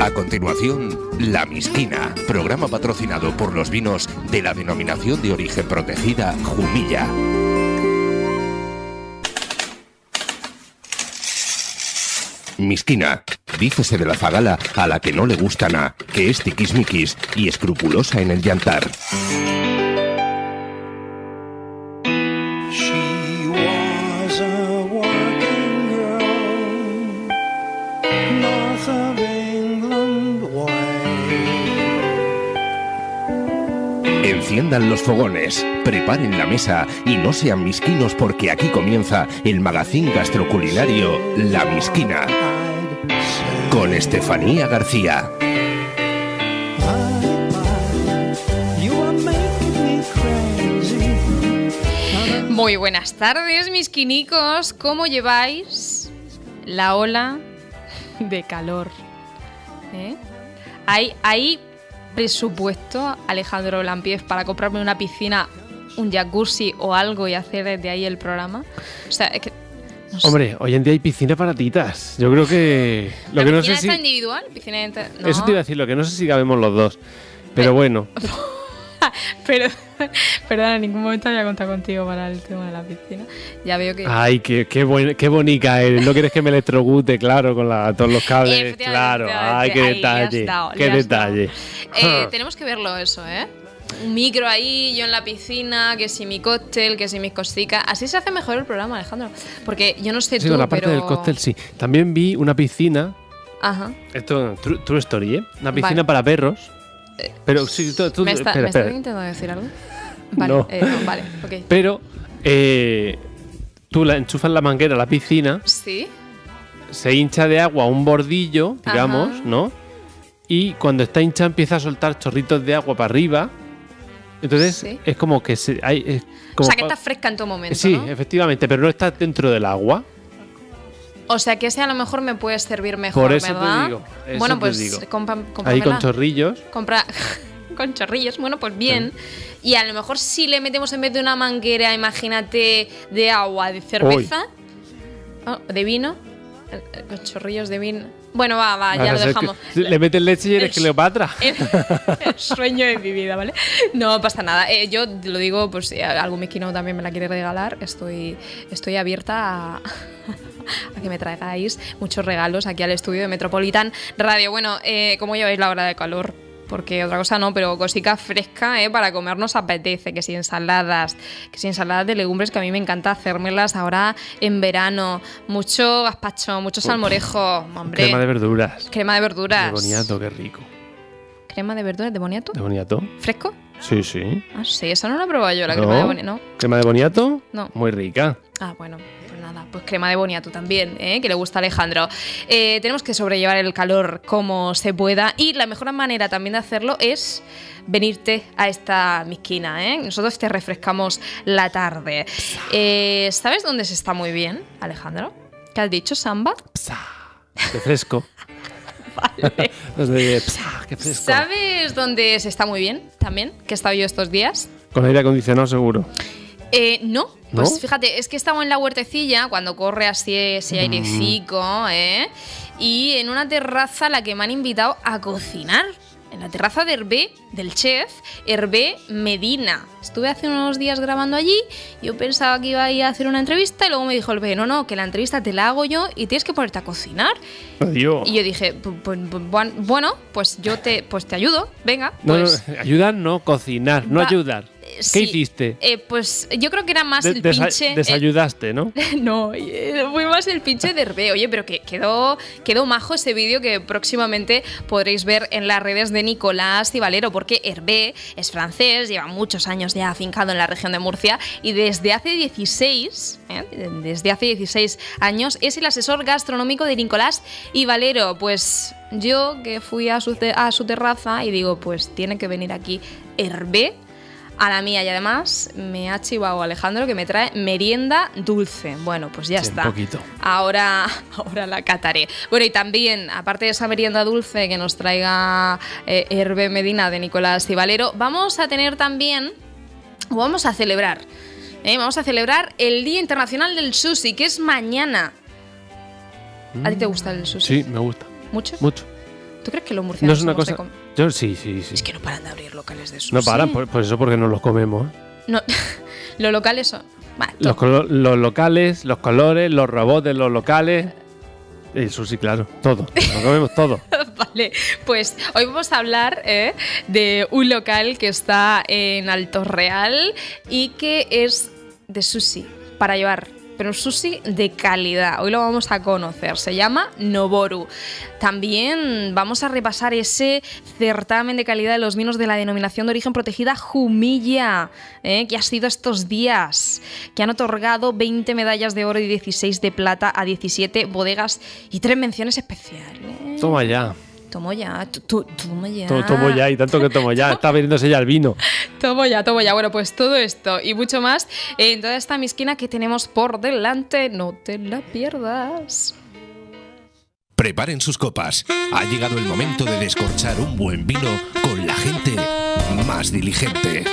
A continuación, La Misquina, programa patrocinado por los vinos de la denominación de origen protegida Jumilla. Misquina, dícese de la fagala a la que no le gusta nada, que es tiquismiquis y escrupulosa en el llantar. los fogones, preparen la mesa y no sean misquinos porque aquí comienza el magazín gastroculinario La Misquina con Estefanía García. Muy buenas tardes, misquinicos, ¿Cómo lleváis la ola de calor? ¿Eh? ahí presupuesto, Alejandro Lampiez, para comprarme una piscina, un jacuzzi o algo y hacer desde ahí el programa? O sea, es que Hombre, hoy en día hay piscinas titas. Yo creo que. Lo que no sé si... Eso te iba a decir, lo que no sé si cabemos los dos. Pero bueno. pero, en ningún momento había contado contigo para el tema de la piscina. Ya veo que. Ay, qué, qué, qué bonita No quieres que me electrocute, claro, con todos los cables. claro, ay, qué detalle. qué detalle. Eh, ah. tenemos que verlo, eso, ¿eh? un micro ahí, yo en la piscina, que si mi cóctel, que si mis costicas. Así se hace mejor el programa, Alejandro. Porque yo no sé sí, la parte del cóctel sí. También vi una piscina. Ajá. Esto, true, true story, ¿eh? Una piscina para perros. Pero si tú, ¿Me, intentando decir algo? Vale, eh, vale, Pero eh, tú la enchufas la manguera a la piscina. Sí. Se hincha de agua un bordillo, digamos, ¿no? Y cuando está hincha empieza a soltar chorritos de agua para arriba. Entonces es como que se, hay, o sea, que está fresca en todo momento. Sí, efectivamente, pero no está dentro del agua. O sea que ese a lo mejor me puede servir mejor, Por eso ¿verdad? Te pues digo, bueno, pues Ahí con chorrillos. Compra con chorrillos, bueno, pues bien. Y a lo mejor si le metemos en vez de una manguera, imagínate, de agua, de cerveza, oh, de vino, eh, eh, con chorrillos de vino. Bueno, va, va, ya lo dejamos. le meten leche y eres Cleopatra. El, sueño de mi vida, ¿vale? No pasa nada. Eh, yo lo digo, pues si algún mequino también me la quiere regalar, estoy, estoy abierta a, a que me traigáis muchos regalos aquí al estudio de Metropolitan Radio. Bueno, eh, ¿cómo lleváis la hora de calor? porque otra cosa no, pero cosica fresca, ¿eh? para comernos apetece, que si ensaladas, que si ensaladas de legumbres, que a mí me encanta hacérmelas ahora en verano, mucho gazpacho, mucho salmorejo, hombre. Crema de verduras. Crema de verduras. De boniato, qué rico. ¿Crema de verduras de boniato? ¿De boniato? ¿Fresco? Sí, sí. Ah, sí, esa no la he probado yo, la crema de boniato. ¿Crema de boniato? No. Muy rica. Ah, bueno pues crema de Bonia, tú también, ¿eh? que le gusta Alejandro. Eh, tenemos que sobrellevar el calor como se pueda y la mejor manera también de hacerlo es venirte a esta misquina. ¿eh? Nosotros te refrescamos la tarde. ¿Sabes dónde se está muy bien, Alejandro? ¿Qué has dicho, Samba? Psa, qué fresco. ¿Sabes dónde se está muy bien también? ¿Qué he estado yo estos días. Con aire acondicionado seguro. Eh, no, Pues fíjate, es que estaba en la huertecilla cuando corre así ese mm. airecico, ¿eh? Y en una terraza la que me han invitado a cocinar. En la terraza de Hervé, del chef Hervé Medina. Estuve hace unos días grabando allí, yo pensaba que iba a ir a hacer una entrevista y luego me dijo el Hervé, no, no, que la entrevista te la hago yo y tienes que ponerte a cocinar. Y yo dije, bueno, pues yo te, pues te ayudo, venga. Pues. No, ayudar no, cocinar, no ayudar eh, ¿Qué hiciste? Eh, pues yo creo que era más el pinche. Eh, desayudaste, ¿no? no, fue más el pinche de Hervé. Oye, pero que quedó, quedó majo ese vídeo que próximamente podréis ver en las redes de Nicolás y Valero, porque Hervé es francés, lleva muchos años ya afincado en la región de Murcia y desde hace 16, desde hace 16 años, es el asesor gastronómico de Nicolás y Valero. Pues yo que fui a su, a su terraza y digo, pues tiene que venir aquí Hervé a la mía. Y además me ha chivado Alejandro que me trae merienda dulce. Bueno, pues ya está. Un poquito. Ahora, ahora la cataré. Bueno, y también, aparte de esa merienda dulce que nos traiga eh, Herbe Medina de Nicolás Cibalero, vamos a tener también, o vamos a celebrar, eh, vamos a celebrar el Día Internacional del Sushi, que es mañana. ¿A ti te mm. gusta el sushi? Sí, me gusta. ¿Mucho? Mucho. ¿Tú crees que los murcianos no sí, sí, sí. Es que no paran de abrir locales de sushi. No paran, por, eso porque no los comemos. No, los locales son. los, locales, los colores, los robots de los locales. El sushi, claro, todo. Lo comemos todo. vale, pues hoy vamos a hablar eh, de un local que está en Alto Real y que es de sushi para llevar pero sushi de calidad. Hoy lo vamos a conocer. Se llama Noboru. También vamos a repasar ese certamen de calidad de los vinos de la denominación de origen protegida Jumilla, eh, que ha sido estos días, que han otorgado 20 medallas de oro y 16 de plata a 17 bodegas y tres menciones especiales. Toma ya. Tomo ya, tomo ya. tomo ya, y tanto que tomo ya, está vendiéndose ya el vino. Tomo ya, tomo ya. Bueno, pues todo esto y mucho más en toda esta misquina que tenemos por delante. No te la pierdas. Preparen sus copas. Ha llegado el momento de descorchar un buen vino con la gente más diligente.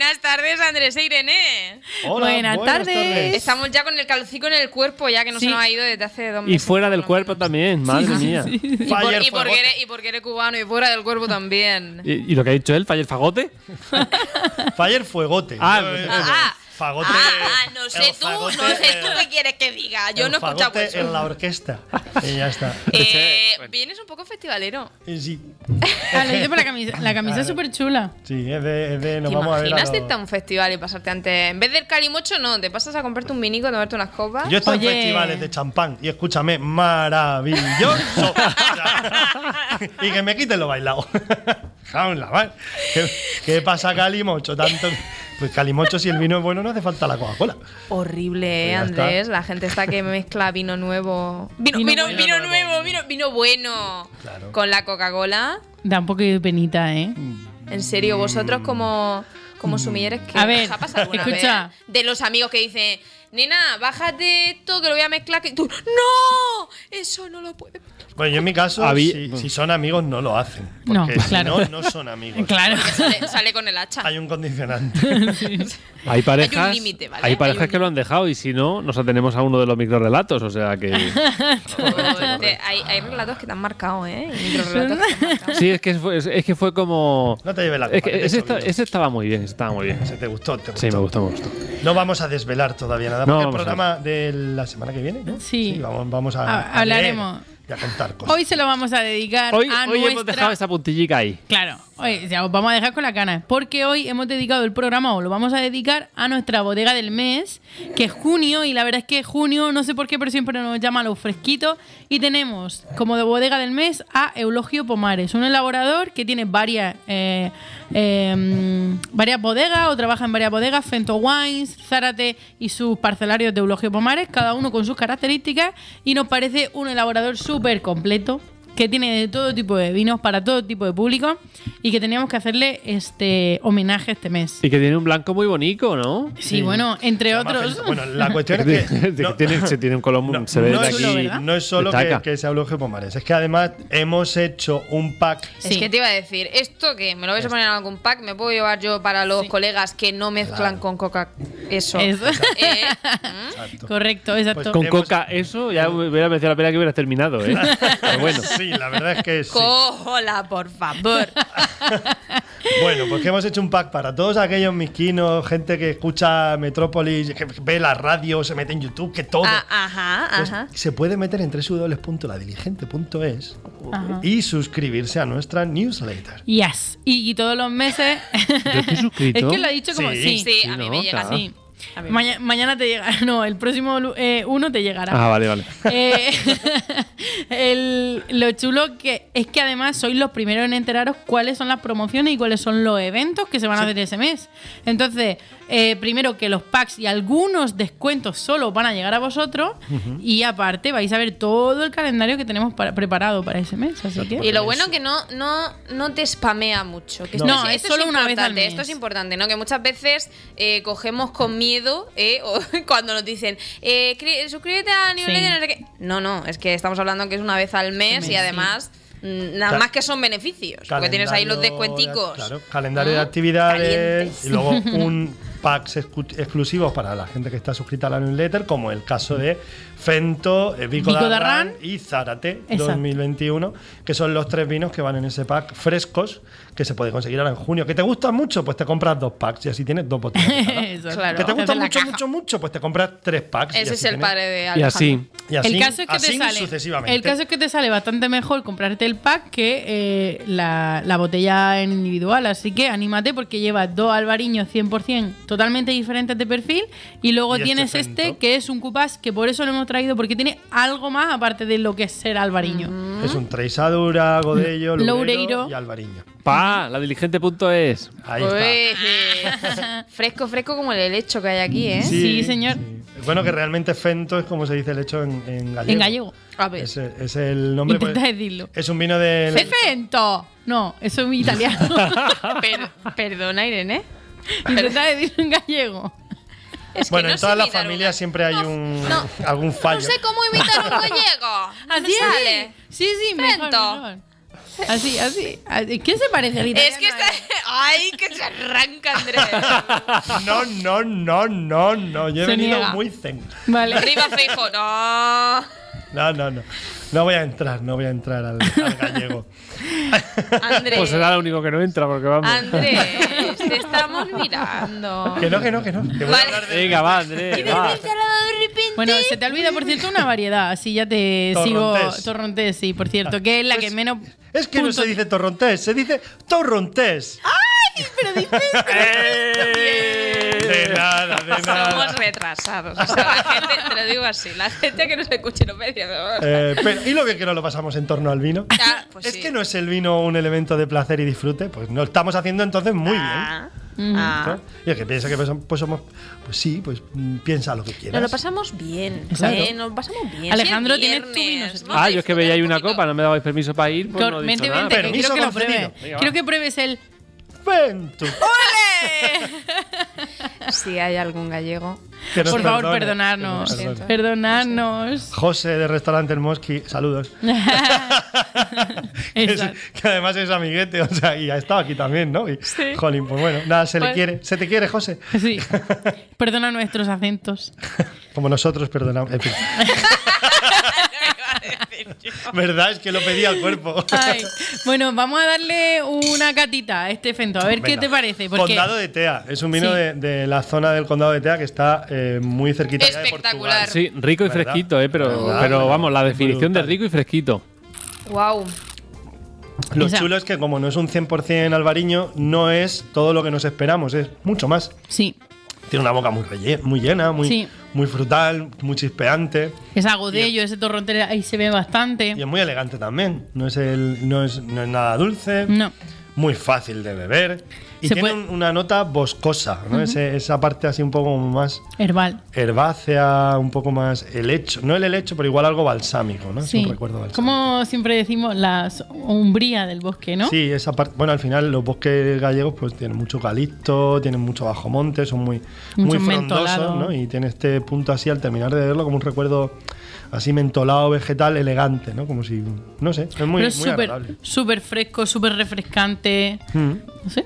Buenas tardes, Andrés e Irene. buenas, tardes. Estamos ya con el calcico en el cuerpo, ya que no se nos ha ido desde hace dos meses. Y fuera del cuerpo también, madre mía. Y, porque eres, cubano, y fuera del cuerpo también. ¿Y, lo que ha dicho él? ¿Fayer Fagote? Fayer Fuegote. ah, ah, ah Ah, ah, no sé tú, no sé tú qué quieres que diga. Yo no he escuchado en la orquesta. Y ya está. Eh, vienes un poco festivalero. Eh, sí. Ah, la camisa. La es súper chula. Sí, es de, es de nos ¿Te vamos a ver. Imaginas irte a un festival y pasarte antes. En vez del calimocho, no. Te pasas a comprarte un a tomarte unas copas. Yo estoy en festivales de champán y escúchame, maravilloso. y que me quiten lo bailado. ¿Qué, ¿Qué pasa, calimocho? Tanto. Pues calimocho, si el vino es bueno, no hace falta la Coca-Cola. Horrible, pues Andrés. La gente está que mezcla vino nuevo. Vino, nuevo, vino, bueno. Con la Coca-Cola. Da un poco de penita, ¿eh? Mm. En serio, vosotros como, como mm. sumilleres que a ver, ha pasado alguna escucha. vez de los amigos que dicen, nena, bájate esto que lo voy a mezclar. Que ¡No! Eso no lo puedes bueno, yo en mi caso, si, son amigos, no lo hacen. No, Porque si no, no son amigos. Claro. Sale, con el hacha. Hay un condicionante. Hay parejas, Hay parejas que lo han dejado y si no, nos atenemos a uno de los microrelatos. O sea que. hay, relatos que te han marcado, ¿eh? Sí, es que fue, es, que fue como. No te lleves la es ese, estaba muy bien, estaba muy bien. Se te gustó, Sí, me gustó, me gustó. No vamos a desvelar todavía nada, más porque el programa de la semana que viene, ¿no? Sí. vamos, a. hablaremos. Hoy se lo vamos a dedicar hoy, a hoy hemos dejado esa puntillica ahí. Claro, Oye, ya os vamos a dejar con la cana, porque hoy hemos dedicado el programa, o lo vamos a dedicar, a nuestra bodega del mes, que es junio, y la verdad es que junio, no sé por qué, pero siempre nos llama los fresquitos, y tenemos como de bodega del mes a Eulogio Pomares, un elaborador que tiene varias, eh, em, varias bodegas, o trabaja en varias bodegas, Fento Wines, Zárate y sus parcelarios de Eulogio Pomares, cada uno con sus características, y nos parece un elaborador súper completo que tiene de todo tipo de vinos para todo tipo de público y que teníamos que hacerle este homenaje este mes. Y que tiene un blanco muy bonito, ¿no? Sí, bueno, entre otros. Bueno, la cuestión es que. tiene, se tiene un color no, se ve no, es, aquí, no es solo que, se sea de Pomares, es que además hemos hecho un pack. Es que te iba a decir, esto que me lo vais a poner en algún pack, me puedo llevar yo para los colegas que no mezclan con coca eso. Eh, ¿eh? Exacto. Correcto, exacto. Pues con coca eso, ya hubiera merecido la pena que hubieras terminado, ¿eh? Pero bueno. Sí, la verdad es que sí. Cójola, por favor. bueno, pues que hemos hecho un pack para todos aquellos misquinos, gente que escucha Metrópolis, que ve la radio, se mete en YouTube, que todo. Ah, ajá, pues ajá. Se puede meter en www.ladiligente.es y suscribirse a nuestra newsletter. Yes. Y, todos los meses. Yo estoy suscrito. Es que lo ha dicho como sí. Sí, a mí me llega así mañana te llegará no, el próximo eh, uno te llegará. Ah, vale, vale. Eh, lo chulo que es que además sois los primeros en enteraros cuáles son las promociones y cuáles son los eventos que se van a hacer ese mes. Entonces, eh, primero que los packs y algunos descuentos solo van a llegar a vosotros y aparte vais a ver todo el calendario que tenemos preparado para ese mes. Y lo bueno que no, no, te spamea mucho. no, es solo una vez Esto es importante, ¿no? Que muchas veces cogemos con eh, cuando nos dicen, eh, suscríbete a Newsletter. No, no, es que estamos hablando que es una vez al mes, y además... Mm, nada más que son beneficios, porque tienes ahí los descuenticos. calendario de ah, actividades y luego un packs exclusivos para la gente que está suscrita a la newsletter, como el caso de Fento, eh, Vico, Darran y Zárate 2021, que son los tres vinos que van en ese pack frescos que se puede conseguir ahora en junio. ¿Que te gusta mucho? Pues te compras dos packs y así tienes dos botellas. ¿Que te gusta mucho, mucho, mucho? Pues te compras tres packs. Ese es el padre de Alejandro. Y así. Y así, el caso es que te sale, sucesivamente. El caso es que te sale bastante mejor comprarte el pack que eh, la, botella en individual. Así que anímate porque llevas dos albariños 100% totalmente diferentes de perfil y luego este tienes este, este que es un cupás que por eso lo hemos traído porque tiene algo más aparte de lo que es ser albariño. Es un Traisadura, Godello, Loureiro, y Albariño. ¡Pa! La diligente Ahí es... está. Pues. fresco, fresco como el helecho que hay aquí, ¿eh? Sí, señor. Bueno, que realmente fento es como se dice el en, en gallego. En gallego. Es, el nombre. Pues, Intenta decirlo. Es un vino de. ¡Fento! No, eso es un italiano. perdona, Irene. Intenta decirlo en gallego bueno, en todas las familias siempre hay un, no, algún fallo. No sé cómo imitar un gallego. Así sale. Sí, sí, mejor, Así, así, ¿Qué se parece al Es que está… Ay, que se arranca, Andrés. No, no, no, no, no. Yo he venido muy zen. Vale. Arriba fijo, no. No, no, no. No voy a entrar, no voy a entrar al, gallego. Andrés. Pues será lo único que no entra, porque vamos. Andrés, te estamos mirando. Que no, que no, que no. Venga, va, Andrés. Bueno, se te olvida, por cierto, una variedad. Así ya te sigo. Torrontés, sí, por cierto. Que es la pues que menos. Es que no se dice torrontés, se dice torrontés. Ay, Pero dices. De eh, nada, de nada. Somos retrasados. O sea, la gente, te lo digo así, la gente que nos escuche no me dice. Eh, pero, ¿Y lo que no lo pasamos en torno al vino? ¿Es pues que no es el vino un elemento de placer y disfrute? Pues no, estamos haciendo entonces muy ah, bien. Ah. Y es que piensa que pues, pues somos. Pues sí, pues mm, piensa lo que quieras. Nos lo pasamos bien. Nos Eh, nos pasamos bien. Alejandro, sí, tiene tienes Ah, yo es que veía ahí una copa, no me dabais permiso para ir. Pues no Quiero que pruebes el vento. si hay algún gallego. Por favor, perdonarnos. José de Restaurante El Mosqui, saludos. que, además es amiguete, o sea, y ha estado aquí también, ¿no? Jolín, pues bueno, nada, se le pues- quiere. Se te quiere, José. Sí. Perdona nuestros acentos. Como nosotros perdonamos. ¿Verdad? Es que lo pedí al cuerpo. bueno, vamos a darle una catita a este fento, a ver qué te parece. Porque... Condado de Tea, es un vino de, la zona del condado de Tea que está eh, muy cerquita de Portugal. Sí, rico y fresquito, eh, pero, pero vamos, la definición de rico y fresquito. Wow. Lo chulo es que como no es un 100% albariño, no es todo lo que nos esperamos, es mucho más. Sí. Tiene una boca muy, muy llena, muy... Sí muy frutal, muy chispeante. Es agodello, ese torrontel ahí se ve bastante. Y es muy elegante también. No es, el, no es, no es nada dulce. No. Muy fácil de beber. Y Se tiene una nota boscosa, ¿no? esa parte así un poco más. Herbal. Herbácea, un poco más helecho. No el helecho, pero igual algo balsámico, ¿no? Sí. recuerdo Como siempre decimos, la umbría del bosque, ¿no? Sí, esa parte. Bueno, al final los bosques gallegos pues tienen mucho calipto, tienen mucho bajomonte, son muy, muy frondosos, ¿no? Y tiene este punto así al terminar de verlo como un recuerdo así mentolado, vegetal, elegante, ¿no? Como si, no sé, es muy, Pero es súper, fresco, súper refrescante, mm. no sé.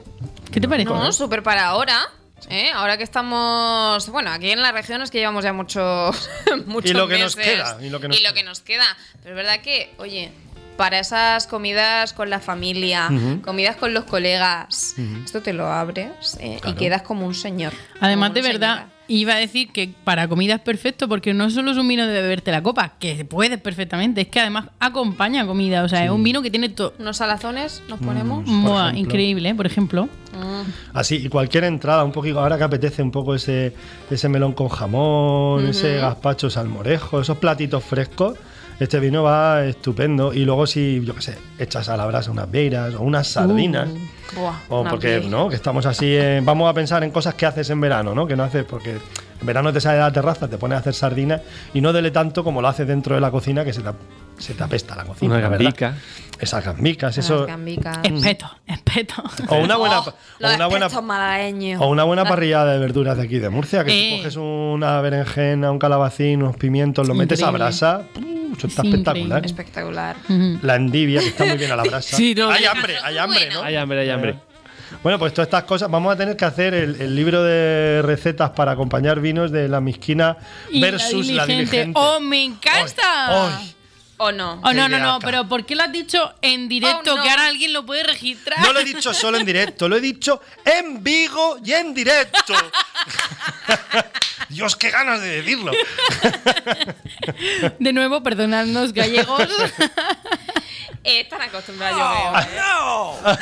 ¿Qué te parece? No, súper para ahora. ¿eh? Ahora que estamos, bueno, aquí en la región es que llevamos ya muchos, muchos y lo Que nos queda, y lo que nos, queda. Pero es verdad que, oye, para esas comidas con la familia, comidas con los colegas. Esto te lo abres ¿eh? y quedas como un señor. Además, de verdad, Iba a decir que para comida es perfecto porque no solo es un vino de beberte la copa, que puedes perfectamente, es que además acompaña comida, o sea, es un vino que tiene todo. Unos salazones nos mm, ponemos. increíble, ¿eh? por ejemplo. Mm. Así, y cualquier entrada, un poquito, ahora que apetece un poco ese, ese melón con jamón, ese gazpacho salmorejo, esos platitos frescos este vino va estupendo. Y luego si, yo qué sé, echas a la brasa unas beiras o unas sardinas, uh o oh, porque, ¿no? Que estamos así, vamos a pensar en cosas que haces en verano, ¿no? Que no haces porque en verano te sale de la terraza, te pones a hacer sardinas y no dele tanto como lo haces dentro de la cocina que se te, se apesta la cocina. Una gambica. Esas gambicas, eso. Mm. Espeto, espeto. O una buena, oh, o una buena, o una buena parrillada de verduras de aquí de Murcia, que eh. coges una berenjena, un calabacín, unos pimientos, lo metes a brasa está espectacular. Espectacular. La endivia, que está muy bien a la brasa. hay hambre, hay hambre, ¿no? Hay hambre, hay hambre. Eh. Bueno, pues todas estas cosas. Vamos a tener que hacer el, libro de recetas para acompañar vinos de la misquina versus la diligente. ¡Oh, me encanta! ¿O no? O no, no, no, pero ¿por qué lo has dicho en directo? Oh, que ahora alguien lo puede registrar. No lo he dicho solo en directo, lo he dicho en vivo y en directo. Dios, qué ganas de decirlo. de nuevo, perdonadnos, gallegos. Están acostumbrados, ¡No! ¿eh?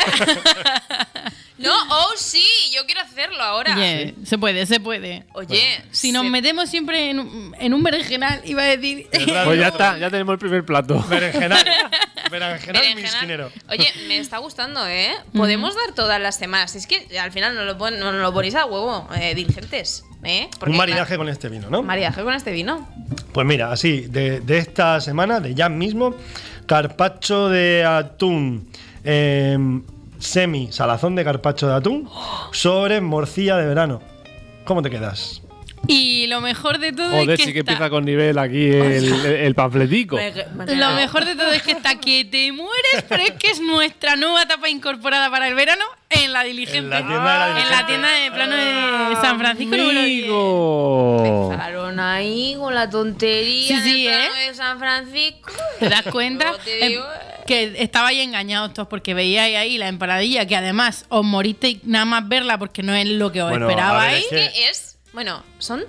¡No! ¡Oh, sí! Yo quiero hacerlo ahora. se puede, se puede. Oye. Si nos metemos siempre en, un, en un berenjenal, iba a decir. Pues ya está, ya tenemos el primer plato. Berenjenal. Berenjenal, misquinero. Oye, me está gustando, ¿eh? Podemos dar todas las semanas Es que al final no lo, ponéis a huevo, eh, ¿Eh? un maridaje con este vino, ¿no? maridaje con este vino. Pues mira, así, de, de esta semana, de ya mismo, Carpacho de atún. Em, semi salazón de carpacho de atún oh. sobre morcilla de verano. ¿Cómo te quedas? Y lo mejor de todo es que. sí que empieza con nivel aquí el, el, panfletico. lo mejor de todo es que está que te mueres, pero es que es nuestra nueva etapa incorporada para el verano en la diligencia. En la tienda de, En la tienda de plano de ah, San Francisco digo Empezaron ahí con la tontería sí, plano ¿eh? de San Francisco. ¿Te das cuenta? Em, eh. que estaba que estabais engañados todos porque veíais ahí la empanadilla que además os moriste nada más verla porque no es lo que os esperabais. Es que es bueno, son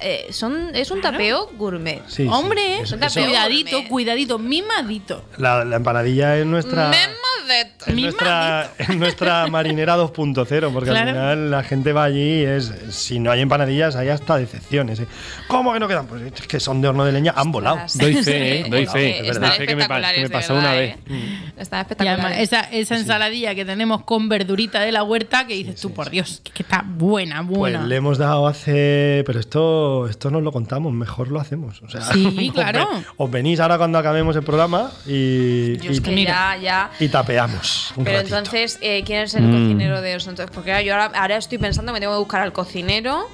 eh, son, es un tapeo gourmet. Hombre, cuidadito, cuidadito, mimadito. La, la, empanadilla es nuestra. Es nuestra, es nuestra marinera 2.0, porque al final la gente va allí es. Si no hay empanadillas, hay hasta decepciones. ¿eh? ¿Cómo que no quedan? Pues es que son de horno de leña, han volado. Doy fe, ¿eh? doy fe. Es verdad que me, pasó una vez. ¿eh? Mm. Está espectacular. esa, ensaladilla que tenemos con verdurita de la huerta, que dices tú, por Dios, que está buena, buena. Pues le hemos dado hace. Pero esto esto, nos lo contamos, mejor lo hacemos. O sea, sí, claro. Os, venís ahora cuando acabemos el programa y, y tapeamos. pero entonces, eh, ¿quién es el mm. cocinero de eso? porque yo ahora, estoy pensando que me tengo que buscar al cocinero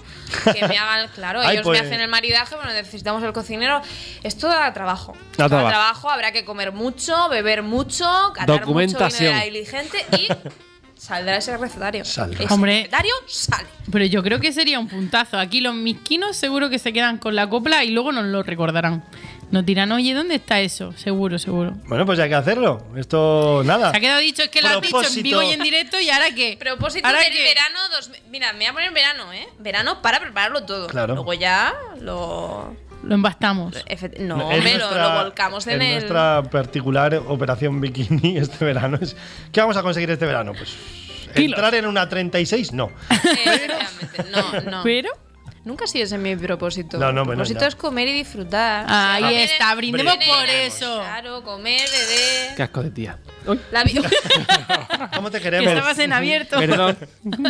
que me claro, ellos me pues. hacen el maridaje, pero necesitamos el cocinero. Esto da trabajo. Da trabajo. habrá que comer mucho, beber mucho, catar mucho, vino de diligente y Saldrá ese recetario. Saldrá. Ese Hombre. recetario sale. Pero yo creo que sería un puntazo. Aquí los misquinos seguro que se quedan con la copla y luego nos lo recordarán. Nos dirán, oye, ¿dónde está eso? Seguro, seguro. Bueno, pues ya hay que hacerlo. Esto, nada. Se ha quedado dicho, es que lo has dicho en vivo y en directo y ahora qué. Propósito ¿Ahora verano. Dos, mira, me voy a poner verano, ¿eh? Verano para prepararlo todo. Claro. Luego ya lo. Lo embastamos. No, hombre, lo, volcamos en, Nuestra particular operación bikini este verano es. ¿Qué vamos a conseguir este verano? Pues. ¿Entrar en una 36? No. Eh, no, no. Pero Nunca sido ese mi propósito. No, no, mi propósito es comer y disfrutar. Ah, ahí está, brindemos por eso. Claro, comer, beber. Casco de tía. La ¿Cómo te queremos? Que estabas en abierto. Perdón.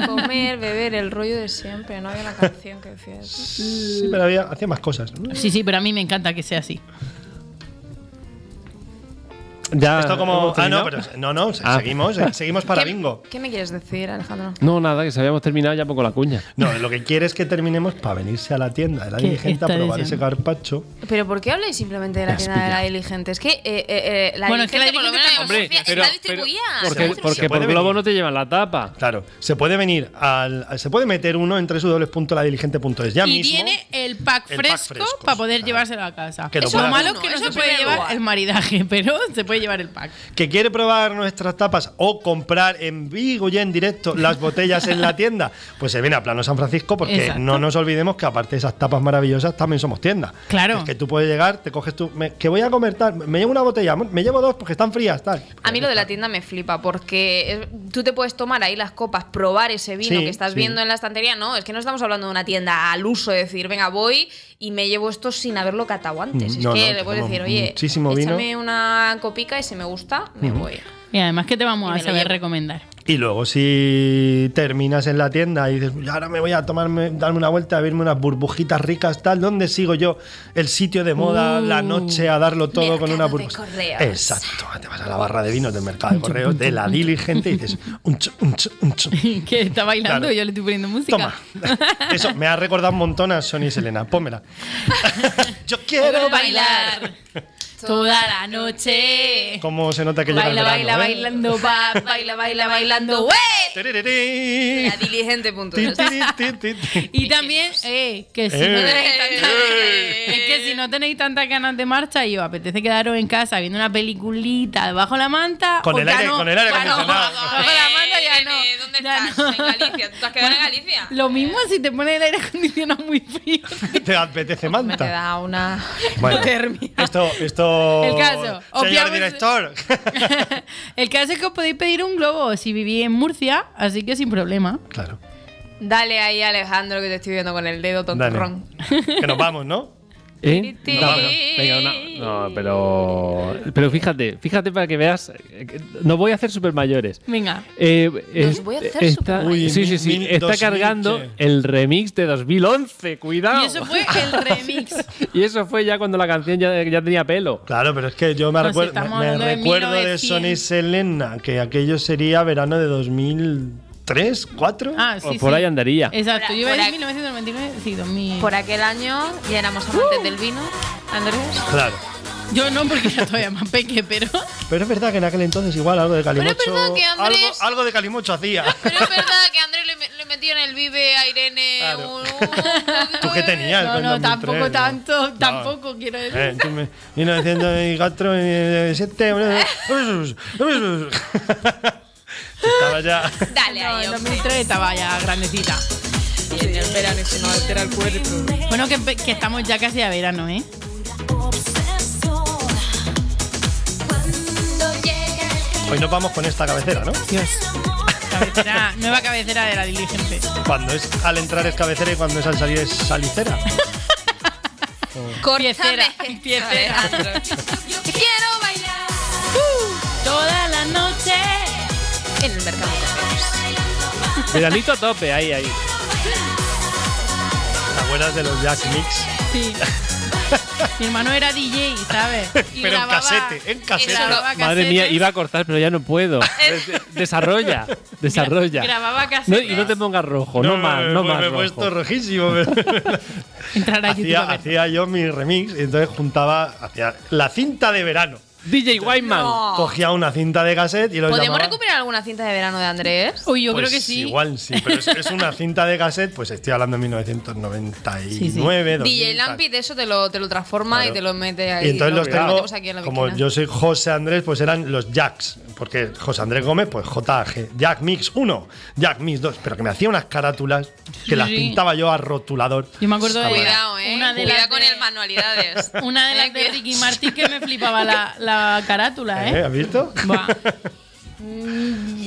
Comer, beber, el rollo de siempre. No había una canción que decía Sí, pero había, hacía más cosas. Sí, sí, pero a mí me encanta que sea así. Ya, como. Ah, no, No, ah. seguimos, eh, seguimos para bingo. ¿Qué me quieres decir, Alejandro? No, nada, que se habíamos terminado ya poco la cuña. No, lo que quieres es que terminemos para venirse a la tienda de la diligente a probar ese carpacho. Pero ¿por qué habláis simplemente de la tienda de la diligente? Es que eh, eh, la bueno, es que por Porque, porque, por globo no te llevan la tapa. Claro, se puede venir al. Se puede meter uno en www.ladiligente.es ya y mismo. Y tiene el pack fresco, para poder llevárselo a casa. lo, malo que no se puede llevar el maridaje, pero se puede llevar el pack. Que quiere probar nuestras tapas o comprar en vivo y en directo las botellas en la tienda, pues se viene a Plano San Francisco porque no nos olvidemos que aparte de esas tapas maravillosas también somos tienda. Claro. Es que tú puedes llegar, te coges tú, que voy a comer tal, me llevo una botella, me llevo dos porque están frías, tal. A mí lo de la tienda me flipa porque eh, tú te puedes tomar ahí las copas, probar ese vino que estás viendo en la estantería, no, es que no estamos hablando de una tienda al uso, de decir, venga, voy y me llevo esto sin haberlo catado antes. Mm, es que le puedes decir, oye, échame una copica y si me gusta, me voy. Y además que te vamos a recomendar. Y luego si terminas en la tienda y dices, ahora me voy a tomarme, darme una vuelta, a verme unas burbujitas ricas, tal, ¿dónde sigo yo el sitio de moda, la uh. noche, a darlo todo con una burbuja? Exacto, te vas a la barra de vinos del mercado de correos, de la diligente y dices, un un Que está bailando yo le estoy poniendo música. Toma. Eso, me ha recordado un montón a Sony y Selena. Pónmela. Yo quiero bailar toda la noche. Como se nota que llega Baila, el verano, eh? baila, baila bailando, va, baila, baila, bailando, güey. La diligente punto. y también, eh, que si no eh, tenéis tantas, es que si no tenéis tantas ganas de marcha y os apetece quedaros en casa viendo una peliculita debajo la manta, con el aire, no, con el aire acondicionado. Con bajo la manta ya no. ¿Dónde estás? En Galicia. ¿Tú has quedado en Galicia? Lo mismo si te pones el aire acondicionado muy frío. te apetece manta. Me te da una bueno, esto, esto el caso. Señor director. el caso es que os podéis pedir un globo si vivís en Murcia, así que sin problema. Claro. Dale ahí, Alejandro, que te estoy viendo con el dedo tontorrón. Que nos vamos, ¿no? ¿Eh? pero, pero, fíjate, fíjate para que veas. Eh, no voy a hacer super mayores. Venga. Eh, voy a hacer Sí, sí, sí. está cargando el remix de 2011. Cuidado. Y eso fue el remix. y eso fue ya cuando la canción ya, tenía pelo. Claro, pero es que yo me, recuerdo, me, recuerdo de Sony Selena, que aquello sería verano de 2000. ¿Tres? ¿Cuatro? Ah, sí, o por ahí andaría. Exacto, yo iba a 1999, sí, 2000. Por aquel año ya éramos amantes uh. del vino, Andrés. Claro. Yo no, porque ya todavía más peque, pero. Pero es verdad que en aquel entonces igual algo de Calimocho. Pero es verdad que Andrés, algo, algo, de Calimocho hacía. Pero es verdad que Andrés le, metía en el vive a Irene. Claro. ¿Tú qué tenías? No, no, tampoco tanto, no. tampoco quiero eh, decir. Eh, tú me, 1994, 1997. Estaba ya. Dale, no, en 2003 estaba ya grandecita. Y en el verano se nos altera el cuerpo. Bueno, que, que estamos ya casi a verano, ¿eh? Hoy nos vamos con esta cabecera, ¿no? Cabecera, nueva cabecera de la diligente. Cuando es al entrar es cabecera y cuando es al salir es salicera. Piecera. Piecera. Yo Quiero bailar uh. toda la noche en el mercado Veranito a tope, ahí, ahí. ¿Te acuerdas de los Jack Mix? Sí. Mi hermano era DJ, ¿sabes? pero en casete, en casete. Madre mía, iba a cortar, pero ya no puedo. desarrolla, desarrolla. Grababa casete. No, y no te pongas rojo, no, más, no, Me he puesto rojísimo. Entrar hacía, hacía yo mi remix, y entonces juntaba, hacia la cinta de verano. DJ Whiteman. Man. Cogía una cinta de cassette y lo ¿Podemos recuperar alguna cinta de verano de Andrés? Uy, yo pues creo que sí. Igual sí, pero es, es, una cinta de cassette, pues estoy hablando de 1999. DJ Lampit, eso te lo, transforma y te lo mete ahí. Y entonces los tengo, como yo soy José Andrés, pues eran los Jacks. Porque José Andrés Gómez, pues JG. Jack Mix 1, Jack Mix 2. Pero que me hacía unas carátulas que las pintaba yo a rotulador. Yo me acuerdo de. Cuidado, eh. Una de las con el manualidades. Una de las de Ricky Martin que me flipaba la la carátula, ¿eh? ¿Eh? ¿Has visto?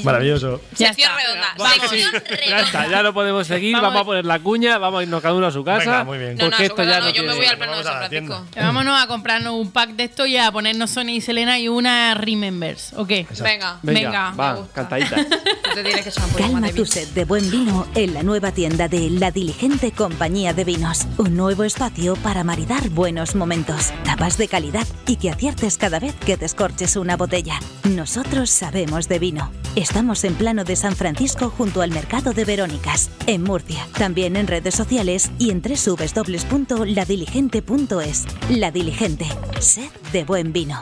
Maravilloso. Ya lo Ya está, ya no podemos seguir. Vamos, a poner la cuña, vamos a irnos cada uno a su casa. Venga, muy bien. a yo me voy al de Vámonos a comprarnos un pack de esto y a ponernos Sony y Selena y una Remembers. ¿O Venga, venga. Va, cantadita. Calma tu sed de buen vino en la nueva tienda de La Diligente Compañía de Vinos. Un nuevo espacio para maridar buenos momentos, tapas de calidad y que aciertes cada vez que te escorches una botella. Nosotros sabemos de vino. Estamos en Plano de San Francisco junto al Mercado de Verónicas, en Murcia. También en redes sociales y en www.ladiligente.es. La Diligente, sed de buen vino.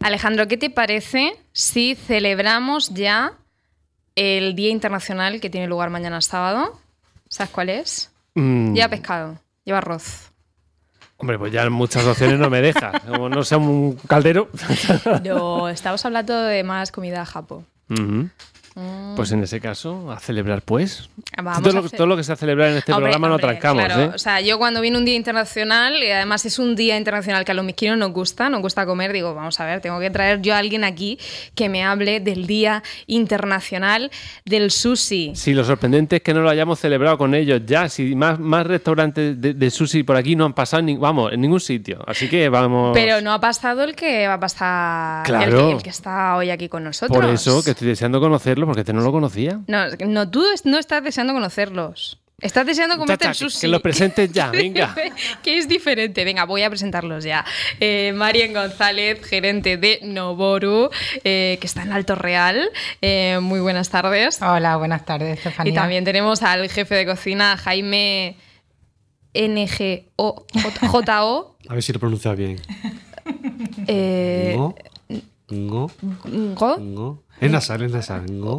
Alejandro, ¿qué te parece si celebramos ya el Día Internacional que tiene lugar mañana sábado? ¿Sabes cuál es? Mm. Lleva pescado, lleva arroz. Hombre, pues ya muchas opciones no me deja. Como no sea un caldero. Pero estamos hablando de más comida japo. Mm. Pues en ese caso, a celebrar pues. todo, lo, que se ha celebrado en este programa no trancamos. ¿eh? O sea, yo cuando viene un día internacional, y además es un día internacional que a los misquinos nos gusta, nos gusta comer, digo, vamos a ver, tengo que traer yo a alguien aquí que me hable del Día Internacional del Sushi. Sí, lo sorprendente es que no lo hayamos celebrado con ellos ya. Si más, más restaurantes de, sushi por aquí no han pasado, ni, vamos, en ningún sitio. Así que vamos. Pero no ha pasado el que va a pasar el que está hoy aquí con nosotros. Por eso que estoy deseando conocerlo porque te este no lo conocía. No, no tú no estás deseando conocerlos. Estás deseando comerte en sus sushi. Que los presentes ya, venga. que es diferente. Venga, voy a presentarlos ya. Eh, González, gerente de Noboru, eh, que está en Alto Real. Eh, muy buenas tardes. Hola, buenas tardes, Estefanía. Y también tenemos al jefe de cocina, Jaime J O a ver si lo pronuncia bien. Eh, Ngo. Ngo. Ngo. Es nasal, es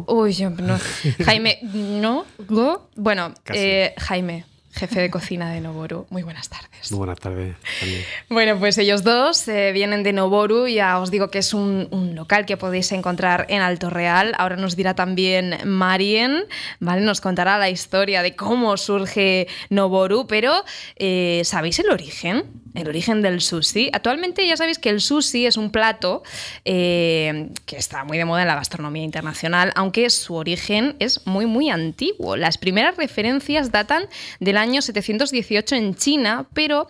Uy, no. Jaime, ¿no? ¿Go? Bueno, eh, Jaime, jefe de cocina de Noboru. Muy buenas tardes. Muy buenas tardes. También. Bueno, pues ellos dos eh, vienen de Noboru. Ya os digo que es un, local que podéis encontrar en Alto Real. Ahora nos dirá también Marien, ¿vale? Nos contará la historia de cómo surge Noboru, pero eh, ¿sabéis el origen? El origen del sushi. Actualmente ya sabéis que el sushi es un plato eh, que está muy de moda en la gastronomía internacional, aunque su origen es muy, muy antiguo. Las primeras referencias datan del año 718 en China, pero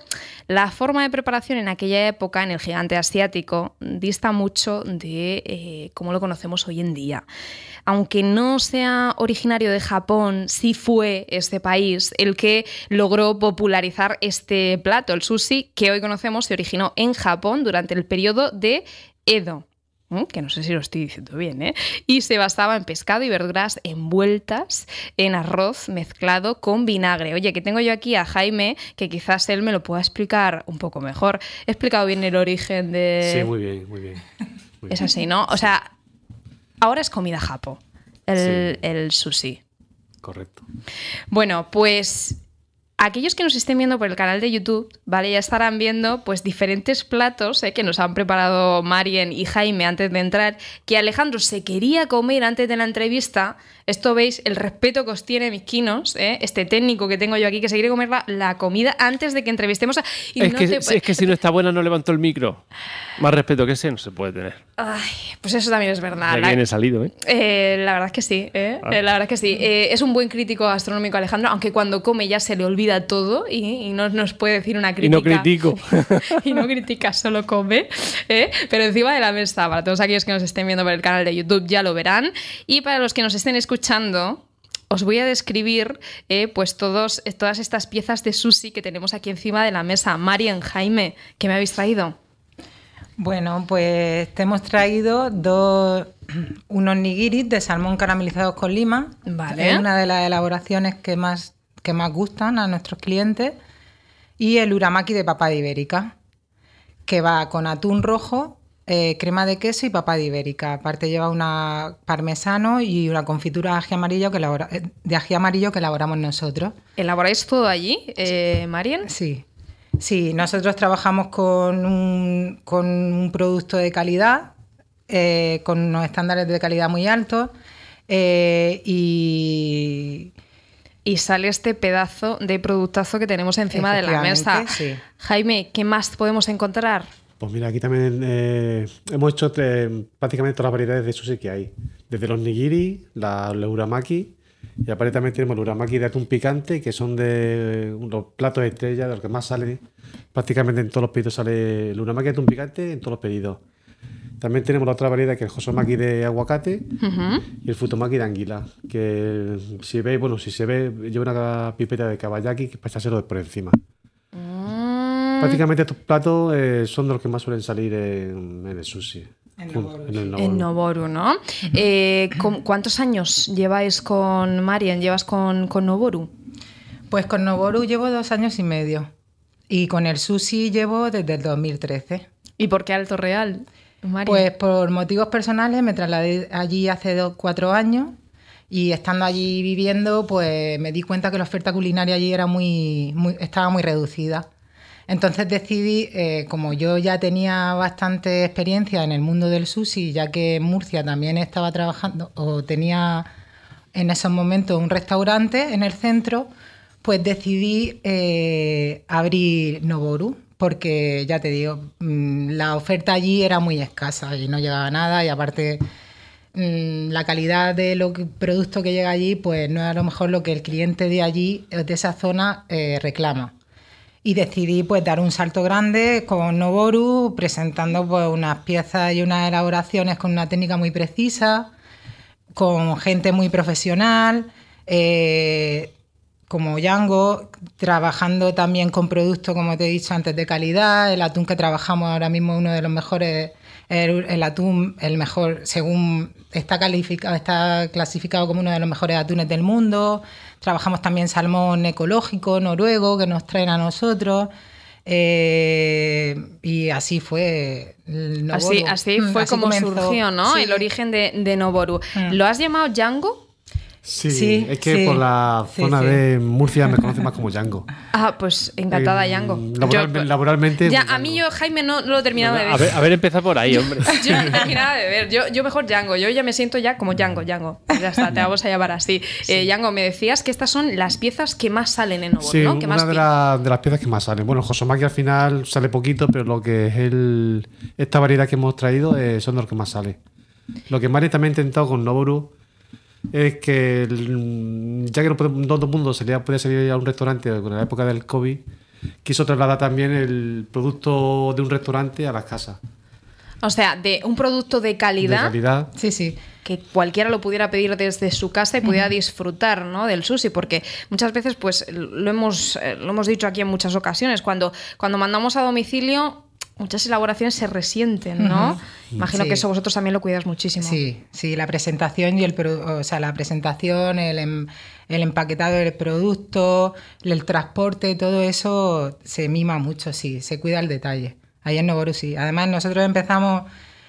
la forma de preparación en aquella época, en el gigante asiático, dista mucho de eh, cómo lo conocemos hoy en día. Aunque no sea originario de Japón, sí fue este país el que logró popularizar este plato, el sushi, que hoy conocemos se originó en Japón durante el periodo de Edo que no sé si lo estoy diciendo bien, ¿eh? y se basaba en pescado y verduras envueltas en arroz mezclado con vinagre. Oye, que tengo yo aquí a Jaime, que quizás él me lo pueda explicar un poco mejor. He explicado bien el origen de... Sí, muy bien, muy bien. es así, ¿no? O sea, ahora es comida japo, el, el sushi. Correcto. Bueno, pues Aquellos que nos estén viendo por el canal de YouTube, ¿vale? Ya estarán viendo pues diferentes platos ¿eh? que nos han preparado Marien y Jaime antes de entrar, que Alejandro se quería comer antes de la entrevista. Esto veis el respeto que os tiene Misquinos, ¿eh? este técnico que tengo yo aquí, que se quiere comer la, comida antes de que entrevistemos a... es, que, si no está buena no levanto el micro. Más respeto que ese no se puede tener. pues eso también es verdad. Ya viene salido, ¿eh? ¿eh? La verdad es que sí, ah. La verdad es que sí. es un buen crítico gastronómico Alejandro, aunque cuando come ya se le olvida todo y, no nos puede decir una crítica. Y no critico. y no critica, solo come. ¿eh? Pero encima de la mesa, para todos aquellos que nos estén viendo por el canal de YouTube ya lo verán. Y para los que nos estén escuchando, os voy a describir eh, pues todos, eh, todas estas piezas de sushi que tenemos aquí encima de la mesa. Marian, Jaime, ¿qué me habéis traído? Bueno, pues te hemos traído dos, unos nigiris de salmón caramelizados con lima. Vale. una de las elaboraciones que más que más gustan a nuestros clientes, y el uramaki de papa de ibérica, que va con atún rojo, eh, crema de queso y papa de ibérica. Aparte lleva una parmesano y una confitura de ají amarillo que, eh, elaboramos nosotros. ¿Elaboráis todo allí, eh, Marien? Sí. Sí, nosotros trabajamos con un, producto de calidad, eh, con unos estándares de calidad muy altos y, y sale este pedazo de productazo que tenemos encima de la mesa. Jaime, ¿qué más podemos encontrar? Pues mira, aquí también eh, hemos hecho eh, prácticamente todas las variedades de sushi que hay. Desde los nigiri, la, uramaki, y aparentemente tenemos el uramaki de atún picante, que son de eh, los platos estrella, de los que más sale. Prácticamente en todos los pedidos sale el uramaki de atún picante, en todos los pedidos. También tenemos la otra variedad que es el Josomaki de aguacate y el Futomaki de anguila. Que si veis, bueno, si se ve, lleva una pipeta de kabayaki que echárselo por encima. Mm. Prácticamente estos platos eh, son de los que más suelen salir en, el sushi. En Noboru. En, el Noboru. ¿no? Eh, ¿Cuántos años lleváis con Marian? ¿Llevas con, con Noboru? Pues con Noboru llevo dos años y medio. Y con el sushi llevo desde el 2013. ¿Y por qué Alto Real? Pues por motivos personales me trasladé allí hace cuatro años y estando allí viviendo, pues me di cuenta que la oferta culinaria allí era muy, estaba muy reducida. Entonces decidí, eh, como yo ya tenía bastante experiencia en el mundo del sushi, ya que en Murcia también estaba trabajando o tenía en esos momentos un restaurante en el centro, pues decidí eh, abrir Noboru porque ya te digo, mm, la oferta allí era muy escasa y no llegaba nada y aparte mm, la calidad de lo producto que llega allí pues no es a lo mejor lo que el cliente de allí, de esa zona, eh, reclama. Y decidí pues dar un salto grande con Noboru, presentando pues, unas piezas y unas elaboraciones con una técnica muy precisa, con gente muy profesional, eh, como Yango, trabajando también con productos, como te he dicho antes, de calidad. El atún que trabajamos ahora mismo es uno de los mejores, el, atún, el mejor, según está, calificado, está clasificado como uno de los mejores atunes del mundo. Trabajamos también salmón ecológico noruego que nos traen a nosotros. Eh, y así fue. Noboru. Así, así fue mm, como surgió, ¿no? El origen de, Noboru. Mm. ¿Lo has llamado Yango? Sí, es que por la zona de Murcia me conoce más como Django. Ah, pues encantada, Django. Eh, laboralmente. Ya, pues, a mí yo, Jaime, no, lo he terminado de ver. A ver, empieza por ahí, hombre. yo no de ver. Yo, mejor Django. Yo ya me siento ya como Django, Django. Pues ya está, te vamos a llevar así. Eh, Django, me decías que estas son las piezas que más salen en Obor, ¿no? Que una de, las piezas que más salen. Bueno, Josomaki al final sale poquito, pero lo que es el, esta variedad que hemos traído eh, son de los que más sale. Lo que Mari también ha intentado con Noboru es que ya que no, todo el mundo podía salir a un restaurante en la época del COVID, quiso trasladar también el producto de un restaurante a las casas. O sea, de un producto de calidad. Sí, sí. Que cualquiera lo pudiera pedir desde su casa y pudiera disfrutar ¿no? del sushi, porque muchas veces, pues lo hemos, eh, lo hemos dicho aquí en muchas ocasiones, cuando, cuando mandamos a domicilio muchas elaboraciones se resienten, ¿no? Imagino que eso vosotros también lo cuidas muchísimo. Sí, sí, la presentación y el la presentación, em, el, empaquetado del producto, el transporte, todo eso se mima mucho, sí, se cuida el detalle. Ahí en Novoru, sí. Además, nosotros empezamos,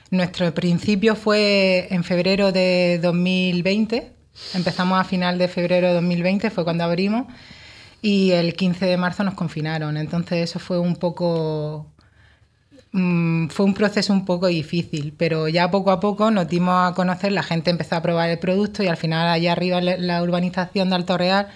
nuestro principio fue en febrero de 2020, empezamos a final de febrero de 2020, fue cuando abrimos, y el 15 de marzo nos confinaron. Entonces, eso fue un poco Mm, fue un proceso un poco difícil, pero ya poco a poco nos dimos a conocer, la gente empezó a probar el producto y al final allá arriba la urbanización de Alto Real,